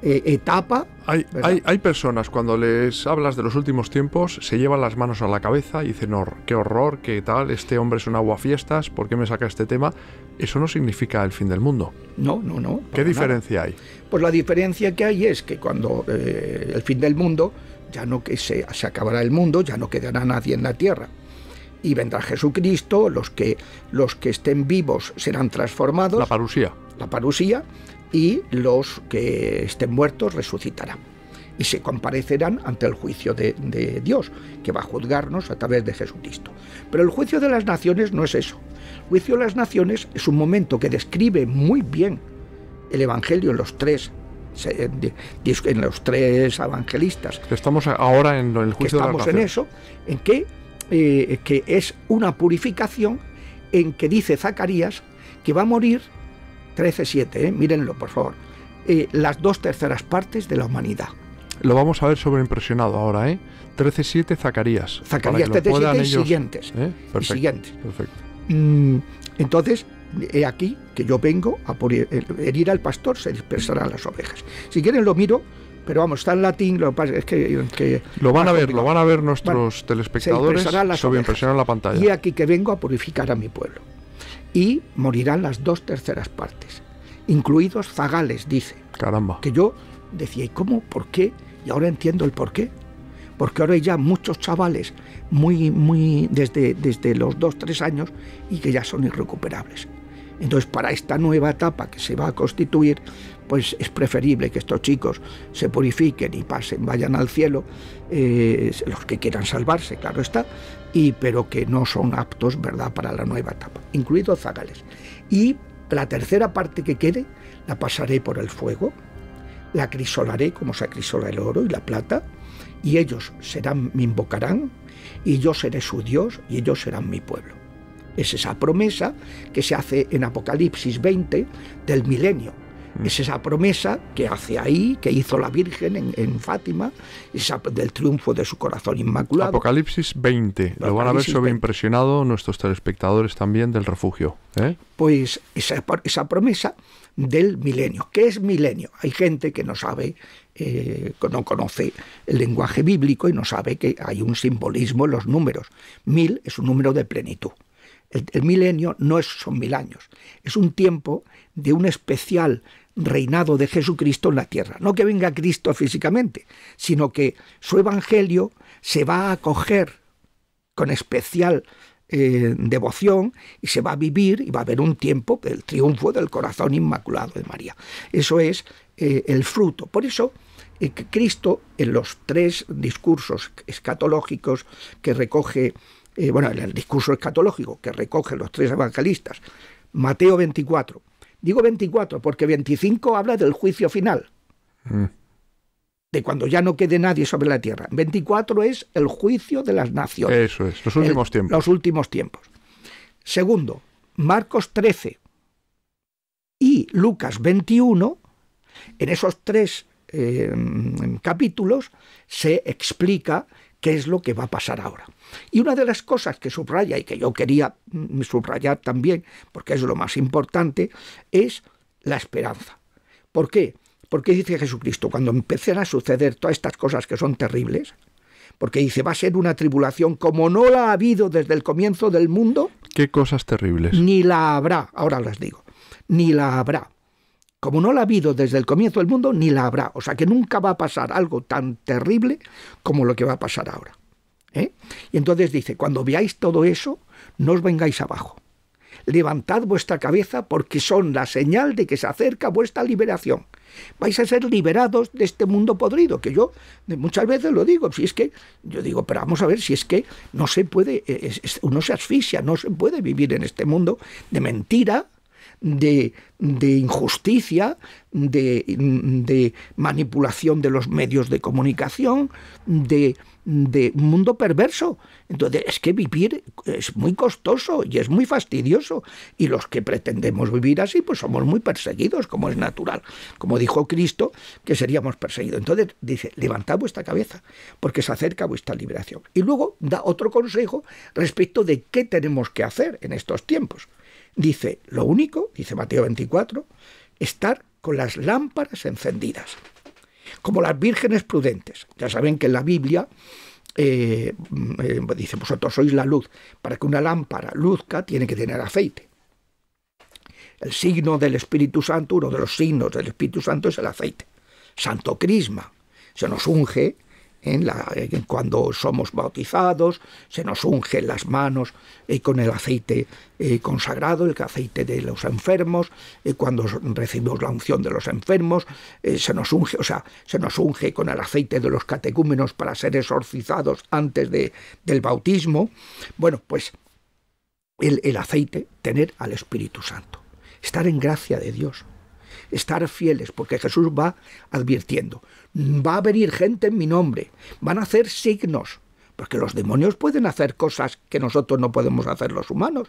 eh, etapa. Hay, personas, cuando les hablas de los últimos tiempos, se llevan las manos a la cabeza y dicen, oh, qué horror, qué tal, este hombre es un aguafiestas, ¿por qué me saca este tema? Eso no significa el fin del mundo. No, no, no. ¿Qué diferencia hay? Pues la diferencia que hay es que cuando eh, el fin del mundo, ya no que se, se acabará el mundo, ya no quedará nadie en la tierra y vendrá Jesucristo, los que, los que estén vivos serán transformados. La parusía. La parusía, y los que estén muertos resucitarán y se comparecerán ante el juicio de, Dios, que va a juzgarnos a través de Jesucristo. Pero el juicio de las naciones no es eso. El juicio de las naciones es un momento que describe muy bien el Evangelio en los tres en los tres evangelistas. Estamos ahora en el juicio de las naciones. en eso, en que, eh, que es una purificación en que dice Zacarías que va a morir 13.7, eh, mírenlo por favor. Eh, las dos terceras partes de la humanidad. Lo vamos a ver sobreimpresionado ahora, ¿eh? 13.7 Zacarías. Zacarías 13.7 y, ¿eh? siguientes, perfecto, Perfecto. Mm, entonces, he aquí que yo vengo a herir al pastor, se dispersarán las ovejas. Si quieren lo miro, pero vamos, está en latín, lo es que... lo van a ver, lo van a ver nuestros telespectadores, la pantalla. Y aquí que vengo a purificar a mi pueblo y morirán las dos terceras partes, incluidos zagales, dice. Caramba. Que yo decía, ¿y cómo? ¿Por qué? Y ahora entiendo el por qué. Porque ahora hay ya muchos chavales muy, muy desde, desde los dos, tres años y que ya son irrecuperables. Entonces, para esta nueva etapa que se va a constituir, pues es preferible que estos chicos se purifiquen y pasen, vayan al cielo, eh, los que quieran salvarse, claro está, pero que no son aptos ¿verdad? para la nueva etapa, incluido zagales. Y la tercera parte que quede la pasaré por el fuego, la crisolaré como se crisola el oro y la plata, y ellos serán, me invocarán, y yo seré su Dios, y ellos serán mi pueblo. Es esa promesa que se hace en Apocalipsis 20 del milenio, Mm. Es esa promesa que hace ahí, que hizo la Virgen en, Fátima, del triunfo de su corazón inmaculado. Apocalipsis 20. Lo van a ver impresionado nuestros telespectadores también del refugio. ¿eh? Pues esa, promesa del milenio. ¿Qué es milenio? Hay gente que no sabe, que eh, no conoce el lenguaje bíblico y no sabe que hay un simbolismo en los números. Mil es un número de plenitud. El, milenio no es, son mil años, es un tiempo de un especial reinado de Jesucristo en la tierra. No que venga Cristo físicamente, sino que su evangelio se va a acoger con especial eh, devoción y se va a vivir y va a haber un tiempo del triunfo del corazón inmaculado de María. Eso es eh, el fruto. Por eso eh, que Cristo en los tres discursos escatológicos que recoge, bueno, en el discurso escatológico que recoge los tres evangelistas, Mateo 24, Digo 24 porque 25 habla del juicio final. Mm. De cuando ya no quede nadie sobre la tierra. 24 es el juicio de las naciones. Eso es, los últimos tiempos. Los últimos tiempos. Segundo, Marcos 13 y Lucas 21, en esos tres Em, capítulos se explica qué es lo que va a pasar ahora. Y una de las cosas que subraya y que yo quería mm, subrayar también, porque es lo más importante, es la esperanza. ¿Por qué? Porque dice Jesucristo, cuando empiecen a suceder todas estas cosas que son terribles, porque dice, va a ser una tribulación como no la ha habido desde el comienzo del mundo. ¿Qué cosas terribles? Ni la habrá, ahora las digo, ni la habrá como no la ha habido desde el comienzo del mundo, ni la habrá. O sea que nunca va a pasar algo tan terrible como lo que va a pasar ahora. ¿eh? Y entonces dice, cuando veáis todo eso, no os vengáis abajo. Levantad vuestra cabeza porque son la señal de que se acerca vuestra liberación. Vais a ser liberados de este mundo podrido, que yo muchas veces lo digo, si es que, yo digo, pero vamos a ver, si es que no se puede, uno se asfixia, no se puede vivir en este mundo de mentira, de, injusticia, de, manipulación de los medios de comunicación, de, de mundo perverso. Entonces, es que vivir es muy costoso y es muy fastidioso. Y los que pretendemos vivir así, pues somos muy perseguidos, como es natural. Como dijo Cristo, que seríamos perseguidos. Entonces, dice, levantad vuestra cabeza, porque se acerca vuestra liberación. Y luego da otro consejo respecto de qué tenemos que hacer en estos tiempos. Dice, lo único, dice Mateo 24, estar con las lámparas encendidas, como las vírgenes prudentes. Ya saben que en la Biblia eh, mm, eh, pues dice, vosotros sois la luz. Para que una lámpara luzca tiene que tener aceite. El signo del Espíritu Santo, uno de los signos del Espíritu Santo es el aceite. Santo Crisma. Se nos unge cuando somos bautizados, se nos unge las manos eh, con el aceite eh, consagrado, el aceite de los enfermos, eh, cuando recibimos la unción de los enfermos, se nos unge, o sea, se nos unge con el aceite de los catecúmenos para ser exorcizados antes del bautismo. Bueno, pues el, el aceite, tener al Espíritu Santo, estar en gracia de Dios estar fieles, porque Jesús va advirtiendo, va a venir gente en mi nombre, van a hacer signos, porque los demonios pueden hacer cosas que nosotros no podemos hacer los humanos.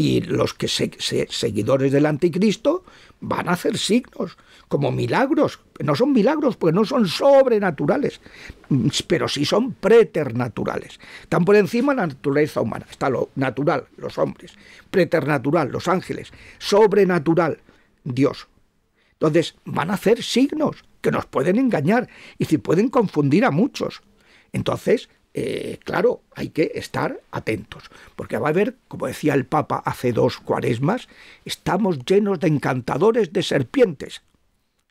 Y los que se, seguidores del anticristo van a hacer signos, como milagros. No son milagros, porque no son sobrenaturales, pero sí son preternaturales. Están por encima de la naturaleza humana. Está lo natural, los hombres. Preternatural, los ángeles. Sobrenatural, Dios. Entonces, van a hacer signos que nos pueden engañar y si pueden confundir a muchos. Entonces, eh, claro, hay que estar atentos, porque va a haber, como decía el Papa hace dos cuaresmas, estamos llenos de encantadores de serpientes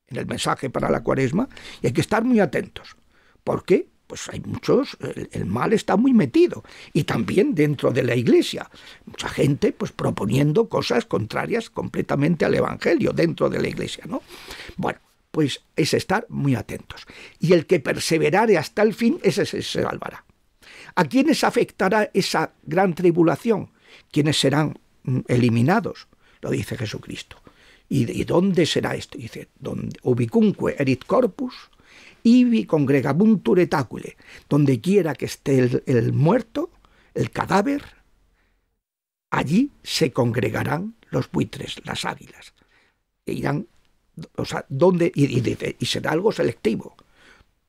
en el mensaje para la cuaresma y hay que estar muy atentos. ¿Por qué? pues hay muchos, el, mal está muy metido. Y también dentro de la iglesia, mucha gente pues proponiendo cosas contrarias completamente al Evangelio dentro de la iglesia, ¿no? Bueno, pues es estar muy atentos. Y el que perseverare hasta el fin, ese se salvará. ¿A quiénes afectará esa gran tribulación? ¿Quiénes serán mm, eliminados? Lo dice Jesucristo. ¿Y, y dónde será esto? Dice, donde, ubicunque erit corpus, ibi congregabuntur donde quiera que esté el, muerto, el cadáver, allí se congregarán los buitres, las águilas, irán, o sea, donde, y, y, y será algo selectivo.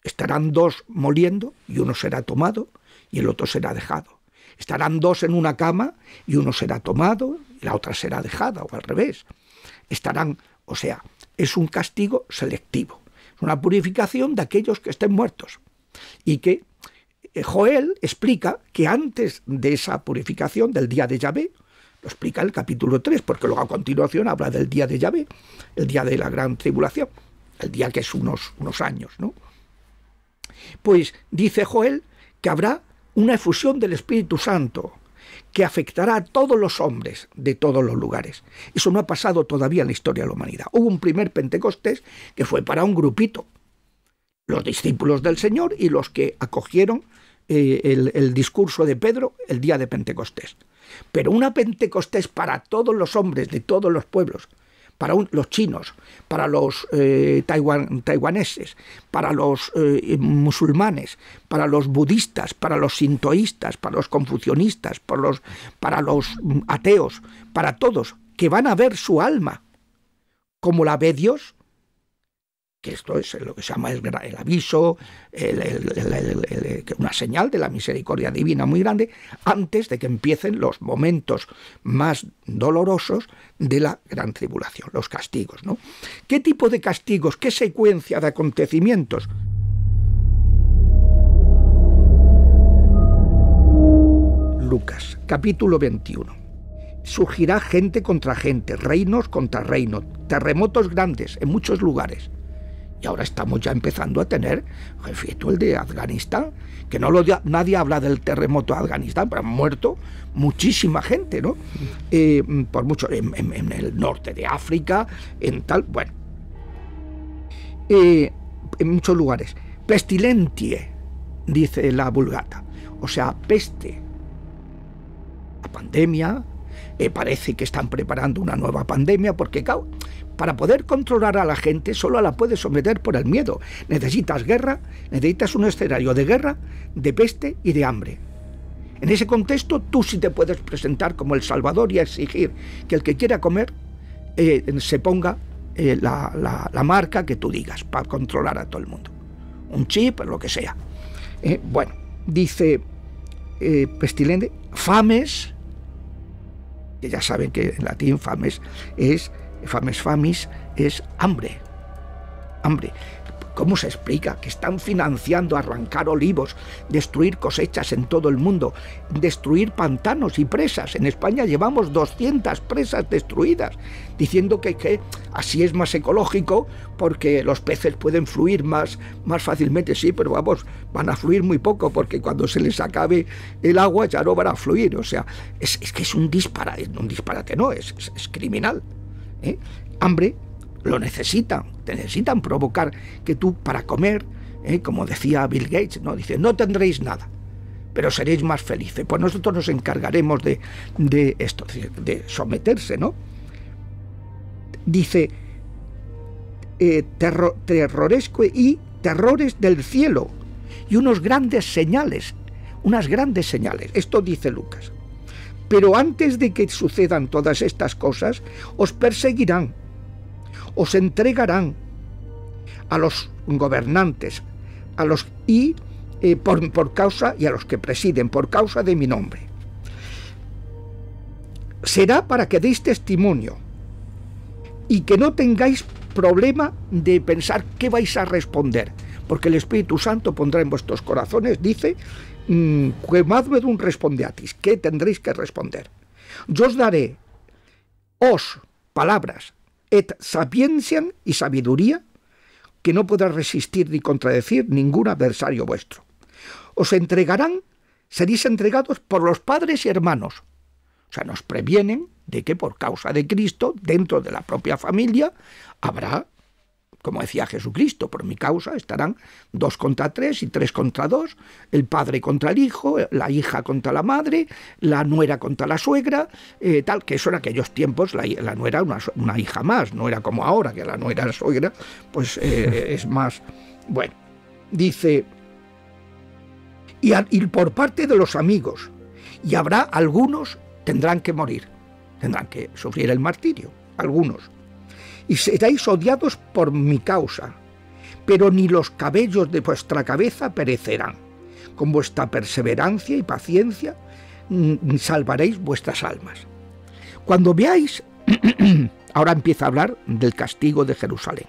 Estarán dos moliendo y uno será tomado y el otro será dejado. Estarán dos en una cama y uno será tomado y la otra será dejada, o al revés. Estarán, o sea, es un castigo selectivo una purificación de aquellos que estén muertos. Y que eh, Joel explica que antes de esa purificación del día de Yahvé, lo explica el capítulo 3, porque luego a continuación habla del día de Yahvé, el día de la gran tribulación, el día que es unos, unos años, ¿no? Pues dice Joel que habrá una efusión del Espíritu Santo, que afectará a todos los hombres de todos los lugares. Eso no ha pasado todavía en la historia de la humanidad. Hubo un primer Pentecostés que fue para un grupito, los discípulos del Señor y los que acogieron eh, el discurso de Pedro el día de Pentecostés. Pero una Pentecostés para todos los hombres de todos los pueblos, para los chinos, para los eh, taiwaneses, para los eh, musulmanes, para los budistas, para los sintoístas, para los confucionistas, los, para los mm, ateos, para todos, que van a ver su alma como la ve Dios que esto es lo que se llama el, aviso, una señal de la misericordia divina muy grande, antes de que empiecen los momentos más dolorosos de la gran tribulación, los castigos. ¿no? ¿Qué tipo de castigos, qué secuencia de acontecimientos? Lucas, capítulo 21 surgirá gente contra gente, reinos contra reinos, terremotos grandes en muchos lugares. Y ahora estamos ya empezando a tener, jefito, el de Afganistán, que no lo, nadie habla del terremoto de Afganistán, pero han muerto muchísima gente, ¿no? Eh, por mucho, en, el norte de África, en tal, bueno. Eh, en muchos lugares. Pestilentie, dice la vulgata. O sea, peste. La pandemia, eh, parece que están preparando una nueva pandemia, porque caos... Para poder controlar a la gente solo la puedes someter por el miedo. Necesitas guerra, necesitas un escenario de guerra, de peste y de hambre. En ese contexto tú sí te puedes presentar como el Salvador y exigir que el que quiera comer eh, se ponga eh, la, marca que tú digas para controlar a todo el mundo. Un chip, lo que sea. Eh, bueno, dice Pestilente, fames, que ya saben que en latín fames es fames famis, es hambre. Hambre. ¿Cómo se explica que están financiando arrancar olivos, destruir cosechas en todo el mundo, destruir pantanos y presas? En España llevamos 200 presas destruidas, diciendo que, así es más ecológico porque los peces pueden fluir más, más fácilmente. Sí, pero vamos, van a fluir muy poco porque cuando se les acabe el agua ya no van a fluir. O sea, es, que es un disparate, un disparate no, es criminal. ¿Eh? Hambre lo necesitan, te necesitan provocar que tú para comer, ¿eh? como decía Bill Gates, ¿no? dice, no tendréis nada, pero seréis más felices. Pues nosotros nos encargaremos de, de esto, de someterse, ¿no? Dice, eh, terroresco y terrores del cielo, y unos grandes señales, unas grandes señales. Esto dice Lucas. Pero antes de que sucedan todas estas cosas, os perseguirán, os entregarán a los gobernantes, a los y eh, por, por causa y a los que presiden, por causa de mi nombre. Será para que deis testimonio y que no tengáis problema de pensar qué vais a responder, porque el Espíritu Santo pondrá en vuestros corazones, dice, Mm, Quemadme un respondeatis. ¿Qué tendréis que responder? Yo os daré os palabras et sapienciam y sabiduría que no podrá resistir ni contradecir ningún adversario vuestro. Os entregarán, seréis entregados por los padres y hermanos. O sea, nos previenen de que por causa de Cristo, dentro de la propia familia, habrá como decía Jesucristo, por mi causa estarán dos contra tres y tres contra dos, el padre contra el hijo, la hija contra la madre, la nuera contra la suegra, eh, tal, que eso en aquellos tiempos la, nuera una, una hija más, no era como ahora, que la nuera la suegra, pues eh, es más... Bueno, dice, y, y por parte de los amigos, y habrá algunos tendrán que morir, tendrán que sufrir el martirio, algunos y seréis odiados por mi causa, pero ni los cabellos de vuestra cabeza perecerán. Con vuestra perseverancia y paciencia mm, salvaréis vuestras almas. Cuando veáis, ahora empieza a hablar del castigo de Jerusalén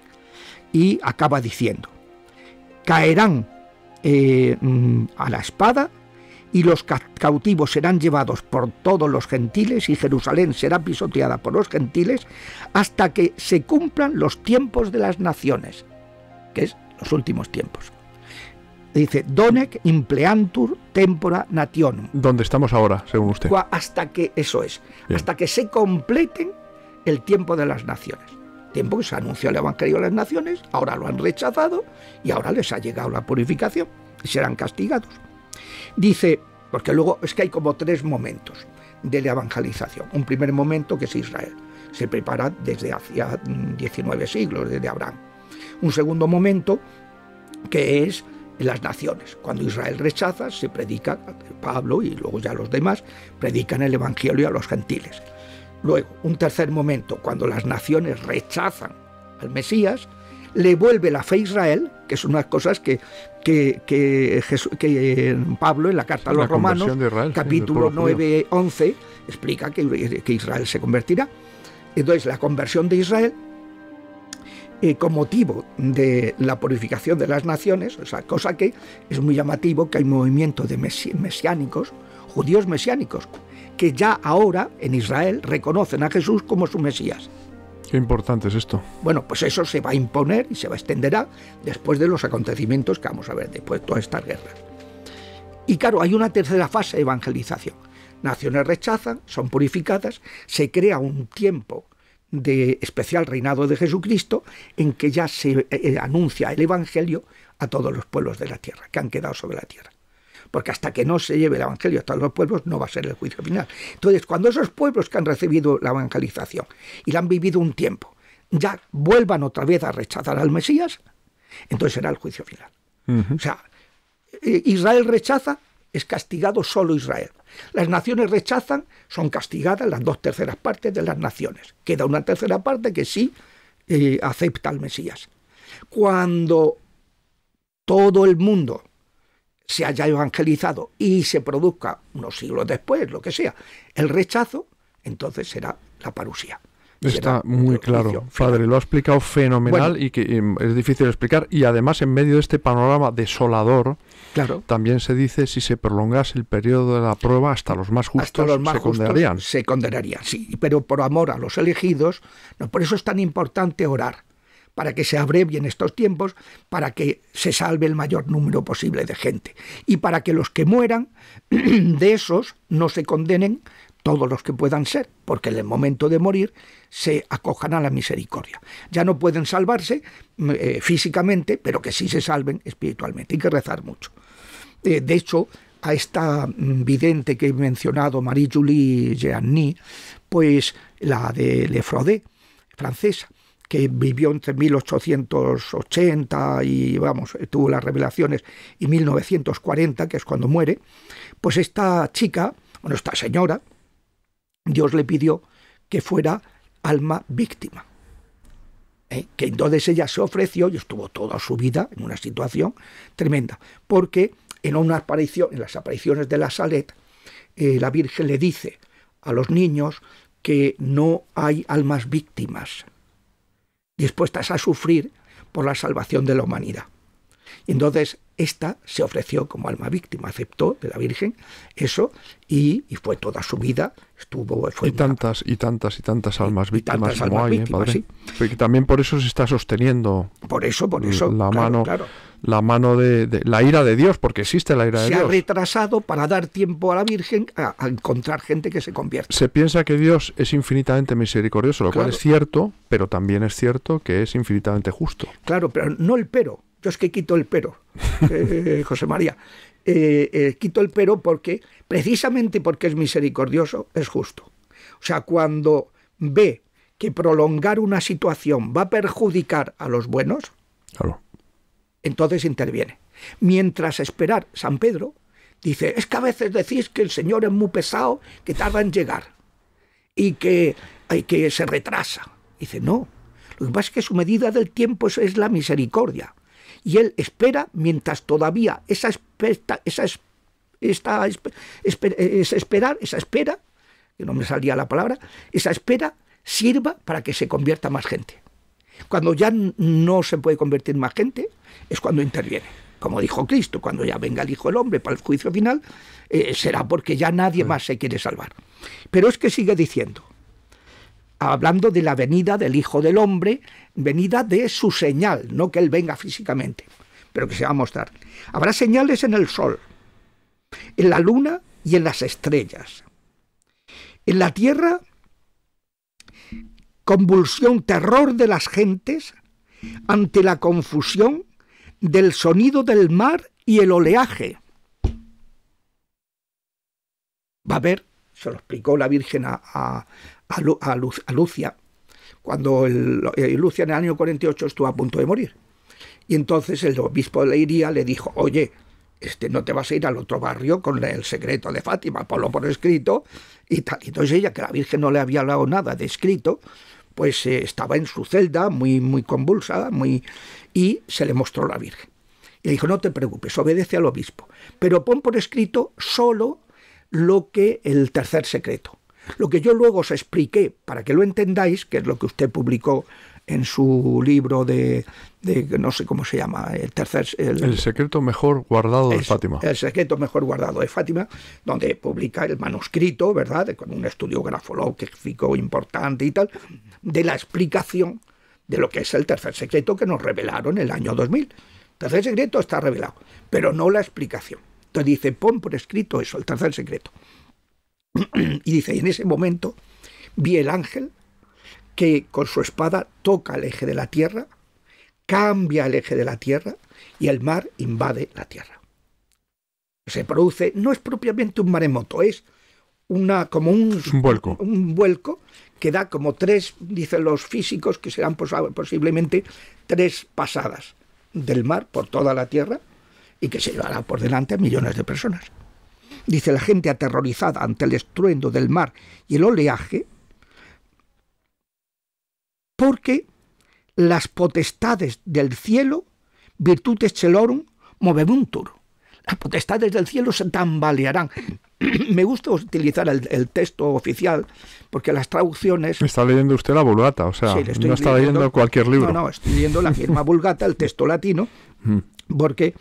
y acaba diciendo, caerán eh, mm, a la espada y los cautivos serán llevados por todos los gentiles y Jerusalén será pisoteada por los gentiles hasta que se cumplan los tiempos de las naciones, que es los últimos tiempos. Dice, Donec impleantur tempora nationum. ¿Dónde estamos ahora, según usted? Hasta que, eso es, hasta que se completen el tiempo de las naciones. Tiempo que se anunció el Evangelio de las naciones, ahora lo han rechazado y ahora les ha llegado la purificación y serán castigados. Dice, porque luego es que hay como tres momentos de la evangelización. Un primer momento que es Israel. Se prepara desde hacía 19 mm, siglos, desde Abraham. Un segundo momento que es las naciones. Cuando Israel rechaza, se predica, Pablo y luego ya los demás, predican el Evangelio a los gentiles. Luego, un tercer momento, cuando las naciones rechazan al Mesías, le vuelve la fe a Israel, que son unas cosas que, que, que, eh, Pablo en la carta a los romanos, capítulo 9, 11, explica que, que Israel se convertirá. Entonces, la conversión de Israel eh, con motivo de la purificación de las naciones, esa cosa que es muy llamativo que hay movimiento de mesiánicos, judíos mesiánicos, que ya ahora en Israel reconocen a Jesús como su Mesías. Qué importante es esto. Bueno, pues eso se va a imponer y se va a extenderá después de los acontecimientos que vamos a ver después de todas estas guerras. Y claro, hay una tercera fase de evangelización. Naciones rechazan, son purificadas, se crea un tiempo de especial reinado de Jesucristo en que ya se eh, eh, anuncia el Evangelio a todos los pueblos de la tierra, que han quedado sobre la tierra porque hasta que no se lleve el Evangelio hasta los pueblos no va a ser el juicio final. Entonces, cuando esos pueblos que han recibido la evangelización y la han vivido un tiempo, ya vuelvan otra vez a rechazar al Mesías, entonces será el juicio final. O sea, eh, Israel rechaza, es castigado solo Israel. Las naciones rechazan, son castigadas las dos terceras partes de las naciones. Queda una tercera parte que sí eh, acepta al Mesías. Cuando todo el mundo se haya evangelizado y se produzca unos siglos después, lo que sea, el rechazo, entonces será la parusía. Está muy claro, padre, lo ha explicado fenomenal y que em, es difícil explicar. Y además, en medio de este panorama desolador, también se dice si se prolongase el periodo de la prueba hasta los más justos los se condenarían. se condenarían, sí, pero por amor a los elegidos, no, por eso es tan importante orar para que se abrevien estos tiempos, para que se salve el mayor número posible de gente y para que los que mueran de esos no se condenen todos los que puedan ser, porque en el momento de morir se acojan a la misericordia. Ya no pueden salvarse mm, eh, físicamente, pero que sí se salven espiritualmente. Hay que rezar mucho. Eh, de hecho, a esta mm, vidente que he mencionado, Marie-Julie Jeanny, pues la de Lefraudet, francesa, que vivió entre 1880 y, vamos, tuvo las revelaciones, y 1940, que es cuando muere, pues esta chica, bueno, esta señora, Dios le pidió que fuera alma víctima. ¿eh? Que entonces ella se ofreció y estuvo toda su vida en una situación tremenda, porque en una aparición, en las apariciones de la Salet, eh, la Virgen le dice a los niños que no hay almas víctimas, dispuestas a sufrir por la salvación de la humanidad. Y entonces esta se ofreció como alma víctima, aceptó de la Virgen eso y, fue toda su vida, estuvo... Fue y tantas, y tantas, y tantas almas víctimas como hay, padre? ¿eh? Porque también por eso se está sosteniendo por eso, por eso, la mano... Claro la mano de, la ira de Dios, porque existe la ira de Dios. Se ha retrasado para dar tiempo a la Virgen a, encontrar gente que se convierta. Se piensa que Dios es infinitamente misericordioso, lo cual es cierto, pero también es cierto que es infinitamente justo. Claro, pero no el pero. Yo es que quito el pero, eh, eh, José María. Eh, quito el pero porque, precisamente porque es misericordioso, es justo. O sea, cuando ve que prolongar una situación va a perjudicar a los buenos, claro entonces interviene. Mientras esperar, San Pedro dice, es que a veces decís que el Señor es muy pesado, que tarda en llegar y que, hay que se retrasa. Dice, no, lo que pasa es que su medida del tiempo es, la misericordia. Y él espera mientras todavía esa, esa esperar, esa espera, que no me salía la palabra, esa espera sirva para que se convierta más gente. Cuando ya no se puede convertir más gente, es cuando interviene. Como dijo Cristo, cuando ya venga el Hijo del Hombre para el juicio final, eh, será porque ya nadie más se quiere salvar. Pero es que sigue diciendo, hablando de la venida del Hijo del Hombre, venida de su señal, no que Él venga físicamente, pero que se va a mostrar. Habrá señales en el sol, en la luna y en las estrellas. En la tierra convulsión, terror de las gentes ante la confusión del sonido del mar y el oleaje. Va a haber, se lo explicó la Virgen a, Lucia, cuando eh, Lucia en el año 48 estuvo a punto de morir. Y entonces el obispo de Leiría le dijo, oye, este, no te vas a ir al otro barrio con el secreto de Fátima, ponlo por escrito y tal. Entonces ella, que la Virgen no le había hablado nada de escrito, pues eh, estaba en su celda, muy, muy convulsa, muy, y se le mostró la Virgen. Y le dijo, no te preocupes, obedece al obispo, pero pon por escrito solo lo que el tercer secreto. Lo que yo luego os expliqué, para que lo entendáis, que es lo que usted publicó en su libro de, no sé cómo se llama, el tercer... El, secreto mejor guardado de Fátima. El secreto mejor guardado de Fátima, donde publica el manuscrito, ¿verdad?, con un estudio grafológico importante y tal, de la explicación de lo que es el tercer secreto que nos revelaron en el año 2000. tercer secreto está revelado, pero no la explicación. Entonces dice, pon por escrito eso, el tercer secreto. Y dice, en ese momento vi el ángel que con su espada toca el eje de la Tierra, cambia el eje de la Tierra y el mar invade la Tierra. Se produce, no es propiamente un maremoto, es una, como un, vuelco. un vuelco que da como tres, dicen los físicos, que serán posiblemente tres pasadas del mar por toda la Tierra y que se llevará por delante a millones de personas. Dice la gente aterrorizada ante el estruendo del mar y el oleaje, porque las potestades del cielo, virtutes celorum, movebuntur. Las potestades del cielo se tambalearán. Me gusta utilizar el, texto oficial porque las traducciones. Está leyendo usted la Vulgata, o sea, no está leyendo cualquier libro. No, no, estoy leyendo la firma Vulgata, el texto latino, mm. porque,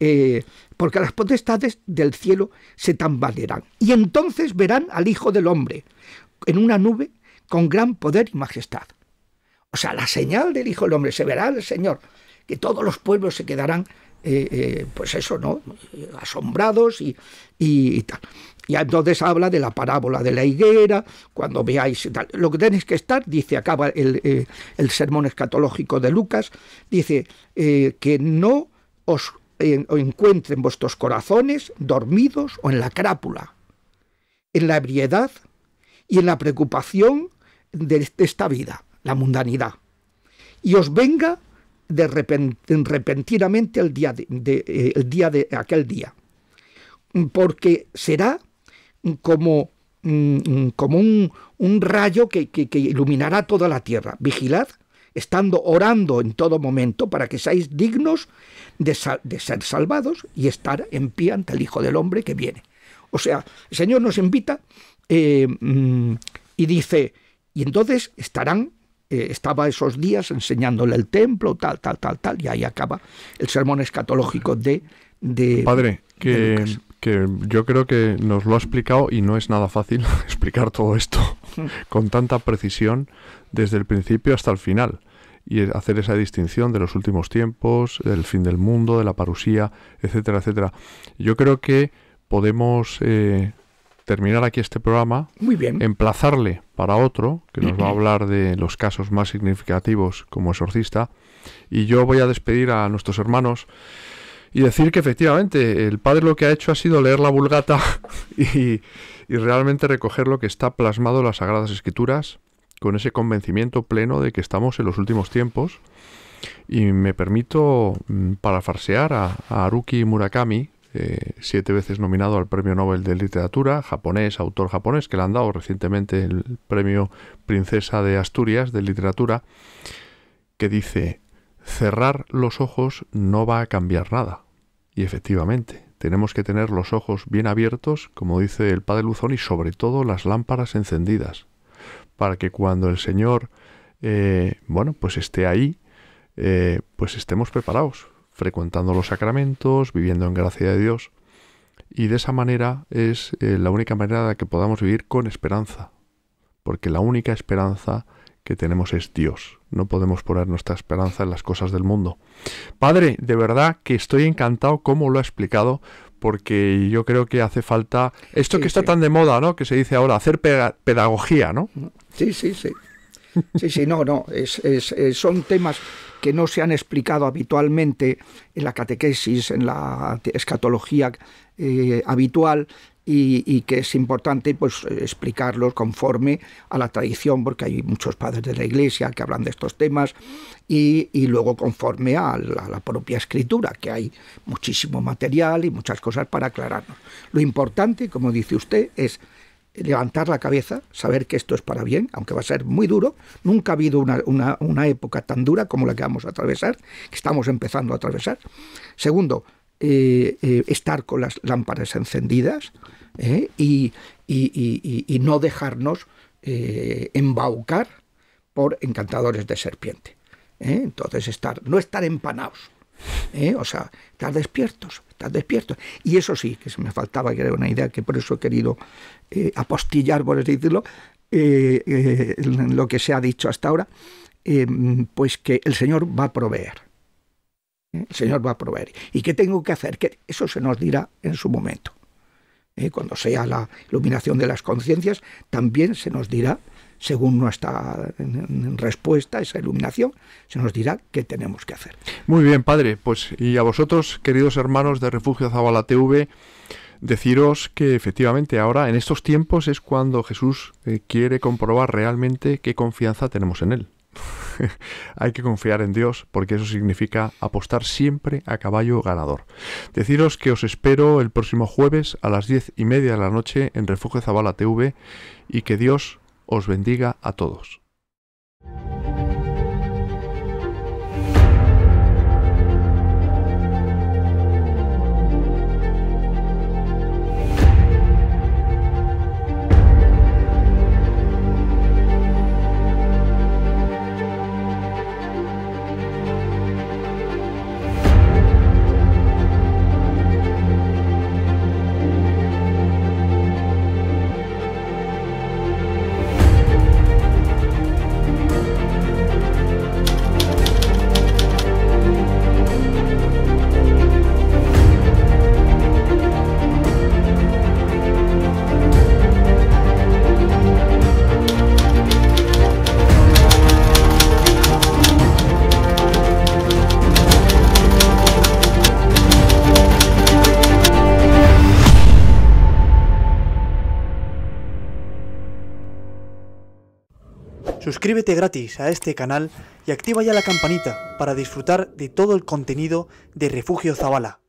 eh, porque las potestades del cielo se tambalearán. Y entonces verán al Hijo del Hombre en una nube con gran poder y majestad. O sea, la señal del Hijo del Hombre se verá el Señor, que todos los pueblos se quedarán, eh, eh, pues eso, ¿no? Asombrados y, y, tal. Y entonces habla de la parábola de la higuera, cuando veáis tal. Lo que tenéis que estar, dice, acaba el, eh, sermón escatológico de Lucas, dice que no os encuentren vuestros corazones dormidos o en la crápula, en la ebriedad y en la preocupación de esta vida la mundanidad, y os venga de repentinamente eh, el día de, aquel día, porque será como mm, como un, rayo que, iluminará toda la tierra. Vigilad, estando orando en todo momento para que seáis dignos de, ser salvados y estar en pie ante el Hijo del Hombre que viene. O sea, el Señor nos invita eh, mm, y dice, y entonces estarán eh, estaba esos días enseñándole el templo, tal, tal, tal, tal, y ahí acaba el sermón escatológico de... de Padre, que, que yo creo que nos lo ha explicado y no es nada fácil explicar todo esto con tanta precisión desde el principio hasta el final y hacer esa distinción de los últimos tiempos, del fin del mundo, de la parusía, etcétera, etcétera. Yo creo que podemos eh, terminar aquí este programa. Emplazarle para otro, que nos va a hablar de los casos más significativos como exorcista. Y yo voy a despedir a nuestros hermanos y decir que efectivamente el padre lo que ha hecho ha sido leer la vulgata y, realmente recoger lo que está plasmado en las Sagradas Escrituras con ese convencimiento pleno de que estamos en los últimos tiempos. Y me permito mm, para a, Aruki Murakami, eh, siete veces nominado al Premio Nobel de Literatura, japonés, autor japonés, que le han dado recientemente el Premio Princesa de Asturias de Literatura, que dice, cerrar los ojos no va a cambiar nada. Y efectivamente, tenemos que tener los ojos bien abiertos, como dice el Padre Luzón, y sobre todo las lámparas encendidas, para que cuando el Señor, eh, bueno, pues esté ahí, eh, pues estemos preparados, frecuentando los sacramentos, viviendo en gracia de Dios. Y de esa manera es eh, la única manera de que podamos vivir con esperanza, porque la única esperanza que tenemos es Dios. No podemos poner nuestra esperanza en las cosas del mundo. Padre, de verdad que estoy encantado como lo ha explicado, porque yo creo que hace falta esto que está tan de moda, ¿no? Que se dice ahora, hacer pedagogía, ¿no? Sí, sí, sí. Sí, sí, no, no. Eh, son temas que no se han explicado habitualmente en la catequesis, en la escatología eh, habitual, y, que es importante pues explicarlos conforme a la tradición, porque hay muchos padres de la Iglesia que hablan de estos temas, y, luego conforme a la, a la, propia escritura, que hay muchísimo material y muchas cosas para aclararnos. Lo importante, como dice usted, es levantar la cabeza, saber que esto es para bien, aunque va a ser muy duro. Nunca ha habido una, época tan dura como la que vamos a atravesar, que estamos empezando a atravesar. Segundo, eh, eh, estar con las lámparas encendidas ¿eh? y, y, no dejarnos embaucar por encantadores de serpiente. Entonces, estar, no estar empanados. ¿Eh? O sea, estar despiertos, estar despiertos. Y eso sí, que se me faltaba, que era una idea que por eso he querido eh, apostillar, por así decirlo, eh, lo que se ha dicho hasta ahora, pues que el Señor va a proveer. El Señor va a proveer. ¿Y qué tengo que hacer? Que eso se nos dirá en su momento. cuando sea la iluminación de las conciencias, también se nos dirá según nuestra respuesta, esa iluminación, se nos dirá qué tenemos que hacer. Muy bien, Padre, pues y a vosotros, queridos hermanos de Refugio Zabala TV, deciros que efectivamente ahora, en estos tiempos, es cuando Jesús eh, quiere comprobar realmente qué confianza tenemos en Él. Hay que confiar en Dios porque eso significa apostar siempre a caballo ganador. Deciros que os espero el próximo jueves a las diez y media de la noche en Refugio Zabala TV y que Dios os bendiga a todos. Suscríbete gratis a este canal y activa ya la campanita para disfrutar de todo el contenido de Refugio Zabala.